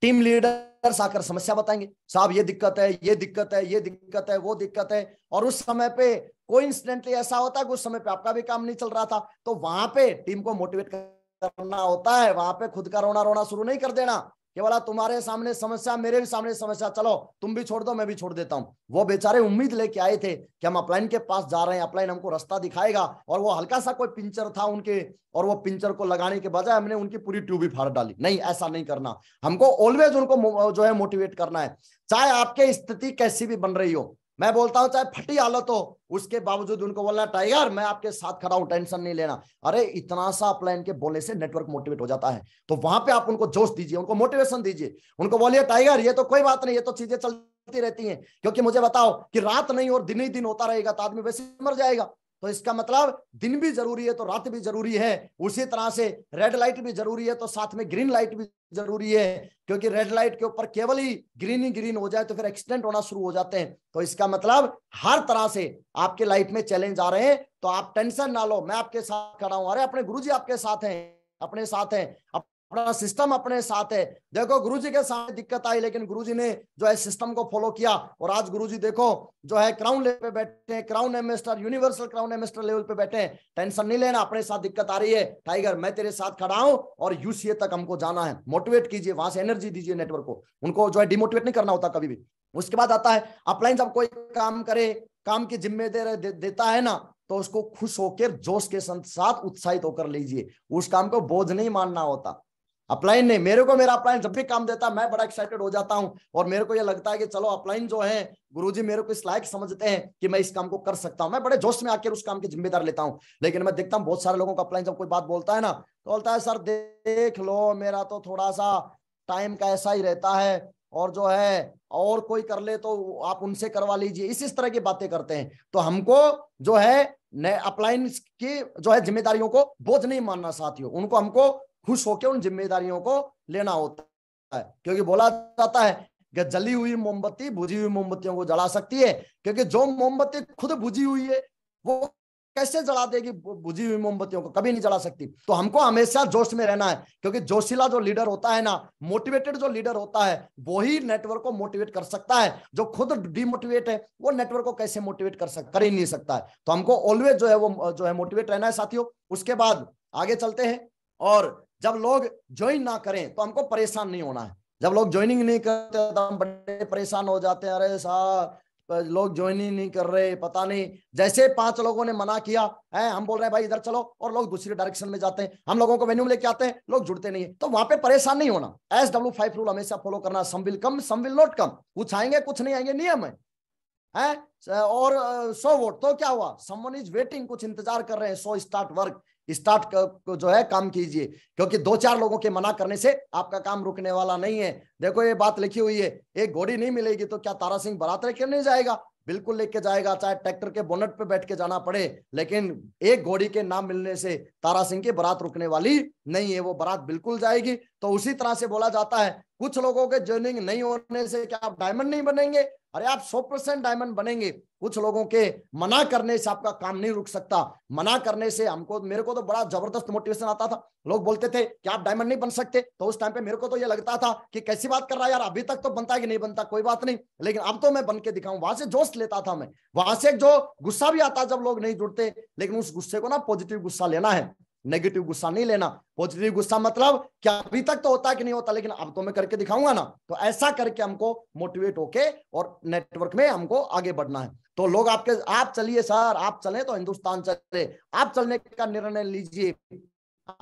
Speaker 1: टीम लीडर आकर समस्या बताएंगे साहब ये दिक्कत है ये दिक्कत है ये दिक्कत है वो दिक्कत है और उस समय पे कोइंसिडेंटली ऐसा होता है कुछ समय पे आपका भी काम नहीं चल रहा था तो वहां पे टीम को मोटिवेट करना होता है वहां पे खुद का रोना रोना शुरू नहीं कर देना कि बोला तुम्हारे सामने समस्या मेरे भी सामने समस्या चलो तुम भी छोड़ दो मैं भी छोड़ देता हूँ वो बेचारे उम्मीद लेके आए थे कि हम अपलाइन के पास जा रहे हैं अपलाइन हमको रास्ता दिखाएगा और वो हल्का सा कोई पिंचर था उनके और वो पिंचर को लगाने के बजाय हमने उनकी पूरी ट्यूब ही फाड़ डाली नहीं ऐसा नहीं करना हमको ऑलवेज उनको जो है मोटिवेट करना है चाहे आपकी स्थिति कैसी भी बन रही हो मैं बोलता हूं चाहे फटी हालत हो उसके बावजूद उनको बोलना टाइगर मैं आपके साथ खड़ा हूं टेंशन नहीं लेना अरे इतना सा प्लान के बोलने से नेटवर्क मोटिवेट हो जाता है तो वहां पे आप उनको जोश दीजिए उनको मोटिवेशन दीजिए उनको बोलिए टाइगर ये तो कोई बात नहीं ये तो चीजें चलती रहती है क्योंकि मुझे बताओ कि रात नहीं और दिन ही दिन होता रहेगा तो आदमी वैसे मर जाएगा तो इसका मतलब दिन भी जरूरी है तो रात भी जरूरी है उसी तरह से रेड लाइट भी जरूरी है तो साथ में ग्रीन लाइट भी जरूरी है क्योंकि रेड लाइट के ऊपर केवल ही ग्रीन ही ग्रीन हो जाए तो फिर एक्सीडेंट होना शुरू हो जाते हैं तो इसका मतलब हर तरह से आपके लाइफ में चैलेंज आ रहे हैं तो आप टेंशन ना लो मैं आपके साथ खड़ा हूं अरे अपने गुरु आपके साथ हैं अपने साथ हैं अप... अपना सिस्टम अपने साथ है देखो गुरुजी के सामने दिक्कत आई लेकिन गुरुजी ने जो है सिस्टम को फॉलो किया और आज गुरुजी देखो जो है क्राउन लेवल पे बैठे हैं crown ambassador universal crown ambassador level पे बैठे हैं टेंशन नहीं लेना अपने साथ दिक्कत आ रही है टाइगर मैं तेरे साथ खड़ा हूं और यूसीए तक हमको जाना है मोटिवेट कीजिए वहां से एनर्जी दीजिए नेटवर्क को उनको जो है डिमोटिवेट नहीं करना होता कभी भी उसके बाद आता है अपलाइन जब कोई काम करे काम की जिम्मेदारी देता है ना तो उसको खुश होकर जोश के साथ उत्साहित होकर लीजिए उस काम को बोझ नहीं मानना होता अपलाइन नहीं मेरे को मेरा अपलाइन जब भी काम देता है मैं बड़ा एक्साइटेड हो जाता हूँ और मेरे को ये लगता है कि चलो अपलाइन जो है गुरुजी मेरे को इस लायक समझते हैं कि मैं इस काम को कर सकता हूँ मैं बड़े जोश में आकर उस काम की जिम्मेदार लेता हूँ लेकिन मैं देखता हूँ बहुत सारे लोगों का अपलाइन जब कोई बात बोलता है ना तो बोलता है सर देख लो मेरा तो थोड़ा सा टाइम का ऐसा ही रहता है और जो है और कोई कर ले तो आप उनसे करवा लीजिए इस इस तरह की बातें करते हैं तो हमको जो है अपलाइंस की जो है जिम्मेदारियों को बोझ नहीं मानना साथियों उनको हमको खुश होकर उन जिम्मेदारियों को लेना होता है क्योंकि बोला जाता है कि जली हुई मोमबत्ती बुझी हुई मोमबत्तियों को जला सकती है क्योंकि जो मोमबत्ती खुद बुझी हुई है वो कैसे जला देगी बुझी हुई मोमबत्तियों को कभी नहीं जला सकती तो हमको हमेशा जोश में रहना है क्योंकि जोशीला जो लीडर होता है ना मोटिवेटेड जो लीडर होता है वो ही नेटवर्क को मोटिवेट कर सकता है जो खुद डिमोटिवेट है वो नेटवर्क को कैसे मोटिवेट कर सक कर ही नहीं सकता है तो हमको ऑलवेज जो है वो जो है मोटिवेट रहना है साथियों उसके बाद आगे चलते हैं और जब लोग ज्वाइन ना करें तो हमको परेशान नहीं होना है जब लोग ज्वाइनिंग नहीं करते तो हम बड़े परेशान हो जाते हैं अरे साहब लोग ज्वाइनिंग नहीं कर रहे पता नहीं जैसे पांच लोगों ने मना किया है हम बोल रहे हैं भाई इधर चलो और लोग दूसरे डायरेक्शन में जाते हैं हम लोगों को वेन्यू लेके आते हैं लोग जुड़ते नहीं है तो वहां पे परेशान नहीं होना एस डब्ल्यू फाइव रूल हमेशा फॉलो करना some will come some not come कुछ आएंगे कुछ नहीं आएंगे नियम है है और सो वोट तो क्या हुआ समवन इज वेटिंग कुछ इंतजार कर रहे हैं सो स्टार्ट वर्क स्टार्ट को जो है काम कीजिए क्योंकि दो चार लोगों के मना करने से आपका काम रुकने वाला नहीं है देखो ये बात लिखी हुई है एक घोड़ी नहीं मिलेगी तो क्या तारा सिंह बरात लेके नहीं जाएगा बिल्कुल लेके जाएगा चाहे ट्रैक्टर के बोनट पे बैठ के जाना पड़े लेकिन एक घोड़ी के नाम मिलने से तारा सिंह की बरात रुकने वाली नहीं है वो बरात बिल्कुल जाएगी तो उसी तरह से बोला जाता है कुछ लोगों के जर्निंग नहीं होने से क्या आप डायमंड नहीं बनेंगे अरे आप 100 परसेंट डायमंड बनेंगे कुछ लोगों के मना करने से आपका काम नहीं रुक सकता मना करने से हमको मेरे को तो बड़ा जबरदस्त मोटिवेशन आता था लोग बोलते थे कि आप डायमंड नहीं बन सकते तो उस टाइम पे मेरे को तो ये लगता था कि कैसी बात कर रहा है यार अभी तक तो बनता है कि नहीं बनता कोई बात नहीं लेकिन अब तो मैं बन के दिखाऊं वहां से जोश लेता था मैं वहां से जो गुस्सा भी आता जब लोग नहीं जुड़ते लेकिन उस गुस्से को ना पॉजिटिव गुस्सा लेना है नेगेटिव गुस्सा नहीं लेना पॉजिटिव गुस्सा मतलब क्या अभी तक तो होता है कि नहीं होता लेकिन अब तो मैं करके दिखाऊंगा ना तो ऐसा करके हमको मोटिवेट होके और नेटवर्क में हमको आगे बढ़ना है तो लोग आपके आप चलिए सर आप चले तो हिंदुस्तान चले आप चलने का निर्णय लीजिए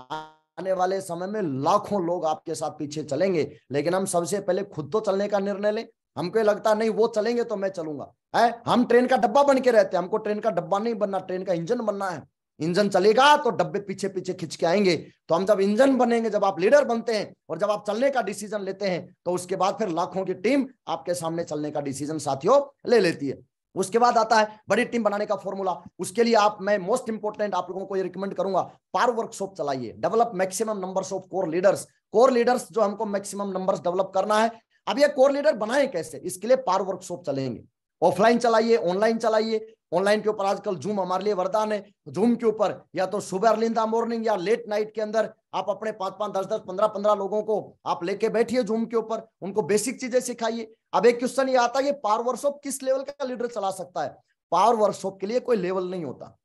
Speaker 1: आने वाले समय में लाखों लोग आपके साथ पीछे चलेंगे लेकिन हम सबसे पहले खुद तो चलने का निर्णय लें हमको लगता नहीं वो चलेंगे तो मैं चलूंगा है हम ट्रेन का डब्बा बन के रहते हैं हमको ट्रेन का डब्बा नहीं बनना ट्रेन का इंजन बनना है इंजन चलेगा तो डब्बे पीछे पीछे खिंच के आएंगे तो हम जब इंजन बनेंगे जब आप लीडर बनते हैं और जब आप चलने का डिसीजन लेते हैं तो उसके बाद फिर लाखों की टीम आपके सामने चलने का डिसीजन साथियों ले लेती है उसके बाद आता है बड़ी टीम बनाने का फॉर्मूला उसके लिए आप मैं मोस्ट इंपोर्टेंट आप लोगों को ये रिकमेंड करूंगा पार वर्कशॉप चलाइए develop maximum numbers of core leaders core leaders जो हमको मैक्सिमम नंबर्स डेवलप करना है अब ये कोर लीडर बनाए कैसे इसके लिए पार वर्कशॉप चलेंगे ऑफलाइन चलाइए ऑनलाइन चलाइए ऑनलाइन के ऊपर आजकल जूम हमारे लिए वरदान है जूम के ऊपर या तो सुबह अर्लिंदा मॉर्निंग या लेट नाइट के अंदर आप अपने पांच पांच दस दस पंद्रह पंद्रह लोगों को आप लेके बैठिए जूम के ऊपर उनको बेसिक चीजें सिखाइए अब एक क्वेश्चन ये आता है पावर वर्कशॉप किस लेवल का लीडर चला सकता है पावर वर्कशॉप के लिए कोई लेवल नहीं होता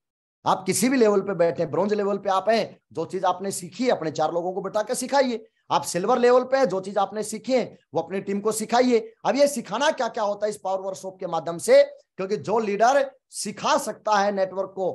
Speaker 1: आप किसी भी लेवल पे बैठे ब्रॉन्ज लेवल पे आप हैं जो चीज आपने सीखी है अपने चार लोगों को बैठा के सिखाइए आप सिल्वर लेवल पे है जो चीज आपने सीखी है वो अपनी टीम को सिखाइए अब ये सिखाना क्या क्या होता है इस पावर वर्कशॉप के माध्यम से क्योंकि जो लीडर सिखा सकता है नेटवर्क को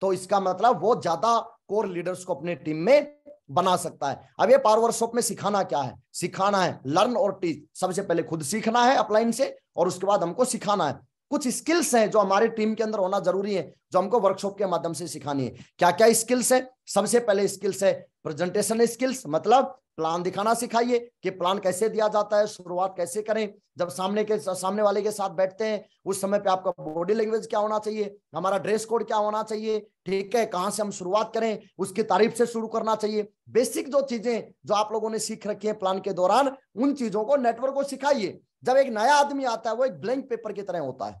Speaker 1: तो इसका मतलब वो ज्यादा कोर लीडर्स को अपने टीम में बना सकता है अब ये पावर वर्कशॉप में सिखाना क्या है सिखाना है लर्न और टीच सबसे पहले खुद सीखना है अपलाइन से और उसके बाद हमको सिखाना है कुछ स्किल्स हैं जो हमारी टीम के अंदर होना जरूरी है जो हमको वर्कशॉप के माध्यम से सिखानी है क्या क्या स्किल्स है सबसे पहले स्किल्स है प्रेजेंटेशन स्किल्स मतलब प्लान दिखाना सिखाइए कि प्लान कैसे दिया जाता है शुरुआत कैसे करें जब सामने के सामने वाले के साथ बैठते हैं उस समय पे आपका बॉडी लैंग्वेज क्या होना चाहिए हमारा ड्रेस कोड क्या होना चाहिए ठीक है कहाँ से हम शुरुआत करें उसकी तारीफ से शुरू करना चाहिए बेसिक जो चीजें जो आप लोगों ने सीख रखी है प्लान के दौरान उन चीजों को नेटवर्क को सिखाइए जब एक नया आदमी आता है वो एक ब्लैंक पेपर की तरह होता है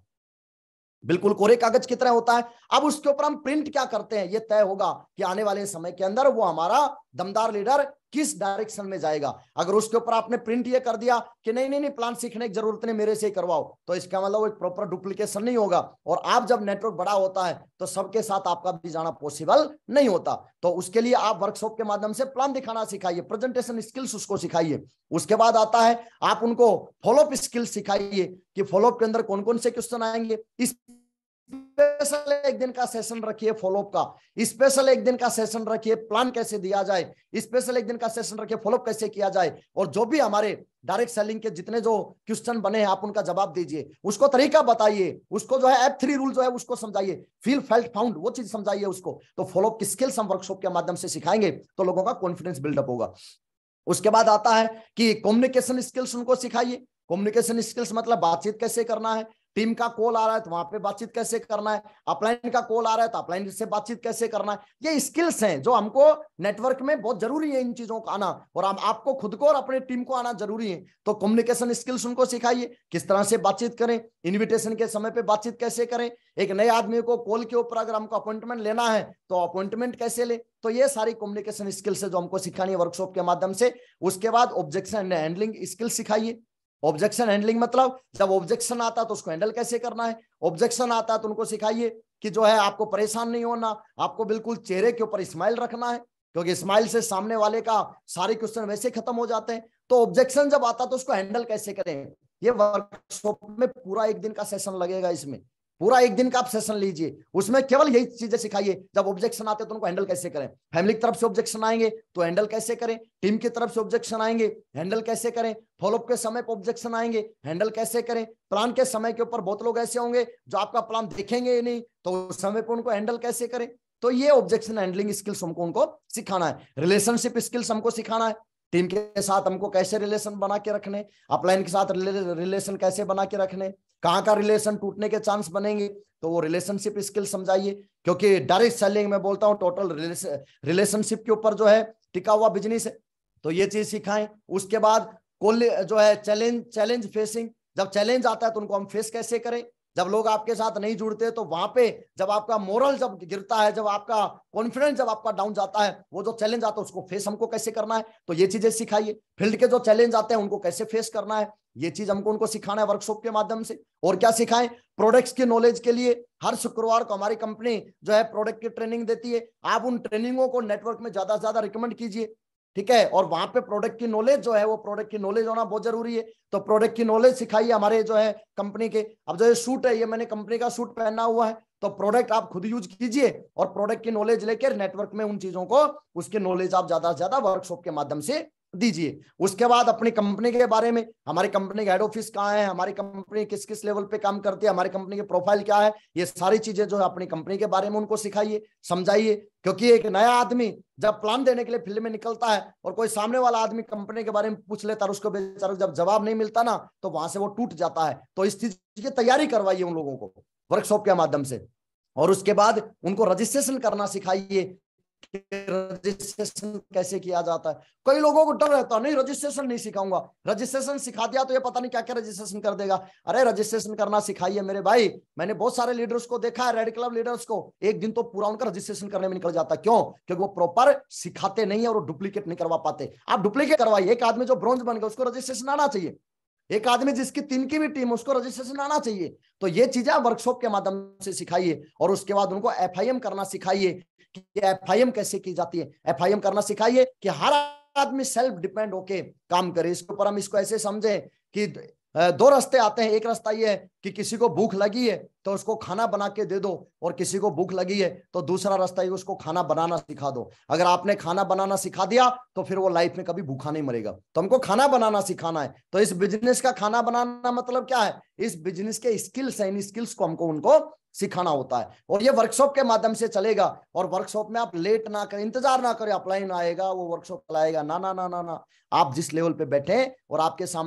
Speaker 1: बिल्कुल कोरे कागज की तरह होता है अब उसके ऊपर हम प्रिंट क्या करते हैं ये तय होगा कि आने वाले समय के अंदर वो हमारा दमदार लीडर किस डायरेक्शन में जाएगा अगर उसके ऊपर आपने प्रिंट ये कर दिया कि नहीं नहीं नहीं प्लान सीखने की जरूरत नहीं मेरे से ही करवाओ तो इसका मतलब वो एक प्रॉपर डुप्लीकेशन नहीं होगा और आप जब नेटवर्क बड़ा होता है तो सबके साथ आपका भी जाना पॉसिबल नहीं होता तो उसके लिए आप वर्कशॉप के माध्यम से प्लान दिखाना सिखाइए प्रेजेंटेशन स्किल्स उसको सिखाइए उसके बाद आता है आप उनको फॉलोअप स्किल्स सिखाइए कि फॉलोअप के अंदर कौन कौन से क्वेश्चन आएंगे इस स्पेशल एक दिन का सेशन रखिए फॉलोअप का स्पेशल एक दिन का सेशन रखिए प्लान कैसे दिया जाए स्पेशल एक दिन का सेशन रखिए फॉलोअप कैसे किया जाए और जो भी हमारे डायरेक्ट सेलिंग के जितने जो क्वेश्चन बने हैं आप उनका जवाब दीजिए उसको तरीका बताइए उसको जो है एप थ्री रूल जो है उसको समझाइए फील फेल्ट फाउंड वो चीज समझाइए उसको तो फॉलोअप की स्किल्स हम वर्कशॉप के माध्यम से सिखाएंगे तो लोगों का कॉन्फिडेंस बिल्डअप होगा उसके बाद आता है कि कम्युनिकेशन स्किल्स उनको सिखाइए कम्युनिकेशन स्किल्स मतलब बातचीत कैसे करना है टीम का कॉल आ रहा है तो वहां पे बातचीत कैसे करना है अपलाइन का कॉल आ रहा है तो अपलाइन से बातचीत कैसे करना है ये स्किल्स हैं जो हमको नेटवर्क में बहुत जरूरी है इन चीजों का आना और आप, आपको खुद को और अपने टीम को आना जरूरी है तो कम्युनिकेशन स्किल्स उनको सिखाइए किस तरह से बातचीत करें इन्विटेशन के समय पर बातचीत कैसे करें एक नए आदमी को कॉल के ऊपर अगर हमको अपॉइंटमेंट लेना है तो अपॉइंटमेंट कैसे ले तो ये सारी कम्युनिकेशन स्किल्स है जो हमको सिखानी है वर्कशॉप के माध्यम से उसके बाद ऑब्जेक्शन हैंडलिंग स्किल्स सिखाइए ऑब्जेक्शन हैंडलिंग मतलब जब ऑब्जेक्शन आता तो उसको हैंडल कैसे करना है ऑब्जेक्शन आता तो उनको सिखाइए कि जो है आपको परेशान नहीं होना आपको बिल्कुल चेहरे के ऊपर स्माइल रखना है क्योंकि स्माइल से सामने वाले का सारे क्वेश्चन वैसे खत्म हो जाते हैं तो ऑब्जेक्शन जब आता तो उसको हैंडल कैसे करें ये वर्कशॉप में पूरा एक दिन का सेशन लगेगा इसमें पूरा एक दिन का आप सेशन लीजिए उसमें केवल यही चीजें सिखाइए जब ऑब्जेक्शन आते हैं तो उनको हैंडल कैसे करें फैमिली की तरफ से ऑब्जेक्शन आएंगे तो हैंडल कैसे करें टीम की तरफ से ऑब्जेक्शन आएंगे हैंडल कैसे करें फॉलोअप के समय पर ऑब्जेक्शन आएंगे हैंडल कैसे करें प्लान के समय के ऊपर बहुत लोग ऐसे होंगे जो आपका प्लान देखेंगे नहीं तो उस समय पर उनको हैंडल कैसे करें तो ये ऑब्जेक्शन हैंडलिंग स्किल्स हमको उनको सिखाना है रिलेशनशिप स्किल्स हमको सिखाना है टीम के साथ हमको कैसे रिलेशन बना के रखने अपलाइन के साथ रिलेशन कैसे बना के रखने कहाँ का रिलेशन टूटने के चांस बनेंगे तो वो रिलेशनशिप स्किल समझाइए क्योंकि डायरेक्ट सेलिंग में बोलता हूँ टोटल रिलेशनशिप के ऊपर जो है टिका हुआ बिजनेस है तो ये चीज सिखाएं उसके बाद जो है चैलेंज चैलेंज फेसिंग जब चैलेंज आता है तो उनको हम फेस कैसे करें जब लोग आपके साथ नहीं जुड़ते तो वहां पे जब आपका मोरल जब गिरता है जब आपका कॉन्फिडेंस जब आपका डाउन जाता है वो जो चैलेंज आता है उसको फेस हमको कैसे करना है तो ये चीजें सिखाइए फील्ड के जो चैलेंज आते हैं उनको कैसे फेस करना है ये चीज हमको उनको सिखाना है वर्कशॉप के माध्यम से और क्या सिखाएं प्रोडक्ट्स की नॉलेज के लिए हर शुक्रवार को हमारी कंपनी जो है प्रोडक्ट की ट्रेनिंग देती है आप उन ट्रेनिंगों को नेटवर्क में ज्यादा से ज्यादा रिकमेंड कीजिए ठीक है और वहां पे प्रोडक्ट की नॉलेज जो है वो प्रोडक्ट की नॉलेज होना बहुत जरूरी है तो प्रोडक्ट की नॉलेज सिखाइए हमारे जो है कंपनी के अब जो ये सूट है ये मैंने कंपनी का सूट पहना हुआ है तो प्रोडक्ट आप खुद यूज कीजिए और प्रोडक्ट की नॉलेज लेकर नेटवर्क में उन चीजों को उसके नॉलेज आप ज्यादा से ज्यादा वर्कशॉप के माध्यम से दीजिए उसके बाद अपनी कंपनी के बारे में हमारी कंपनी के हेड ऑफिस कहाँ है हमारी कंपनी किस किस लेवल पे काम करती है हमारी कंपनी की प्रोफाइल क्या है ये सारी चीजें जो है अपनी कंपनी के बारे में उनको सिखाइए समझाइए क्योंकि एक नया आदमी जब प्लान देने के लिए फील्ड में निकलता है और कोई सामने वाला आदमी कंपनी के बारे में पूछ लेता है उसको बेचारा जब जवाब नहीं मिलता ना तो वहां से वो टूट जाता है तो इस चीज की तैयारी करवाइए उन लोगों को वर्कशॉप के माध्यम से और उसके बाद उनको रजिस्ट्रेशन करना सिखाइए रजिस्ट्रेशन कैसे किया जाता है कई लोगों को डर रहता है नहीं रजिस्ट्रेशन नहीं सिखाऊंगा रजिस्ट्रेशन सिखा दिया तो ये पता नहीं क्या क्या रजिस्ट्रेशन कर देगा अरे रजिस्ट्रेशन करना सिखाइए मेरे भाई मैंने बहुत सारे लीडर्स को देखा है रेड क्लब लीडर्स को एक दिन तो पूरा उनका रजिस्ट्रेशन करने में निकल जाता क्यों क्योंकि वो प्रॉपर सिखाते नहीं है और डुप्लीकेट नहीं करवा पाते आप डुप्लीकेट करवाइए एक आदमी जो ब्रॉन्ज बन गया उसको रजिस्ट्रेशन आना चाहिए एक आदमी जिसकी तीन की भी टीम उसको रजिस्ट्रेशन आना चाहिए तो ये चीजें वर्कशॉप के माध्यम से सिखाइए और उसके बाद उनको एफ करना सिखाइए कि एफ कैसे की जाती है एफ करना सिखाइए कि हर आदमी सेल्फ डिपेंड होके काम करे इसके ऊपर हम इसको ऐसे समझे कि दो रास्ते आते हैं एक रास्ता ये है कि किसी को भूख लगी है तो उसको खाना बना के दे दो और किसी को भूख लगी है तो दूसरा रास्ता ये उसको खाना बनाना सिखा दो अगर आपने खाना बनाना सिखा दिया तो फिर वो लाइफ में कभी भूखा नहीं मरेगा तो हमको खाना बनाना सिखाना है तो इस बिजनेस का खाना बनाना मतलब क्या है इस बिजनेस के स्किल्स है इन स्किल्स को हमको उनको सिखाना होता है और ये वर्कशॉप के माध्यम से चलेगा और वर्कशॉप में आप लेट ना करें इंतजार ना करें अपलाइन आएगा वो वर्कशॉप चलाएगा ना ना ना ना ना आप जिस लेवल पे बैठे और आपके सामने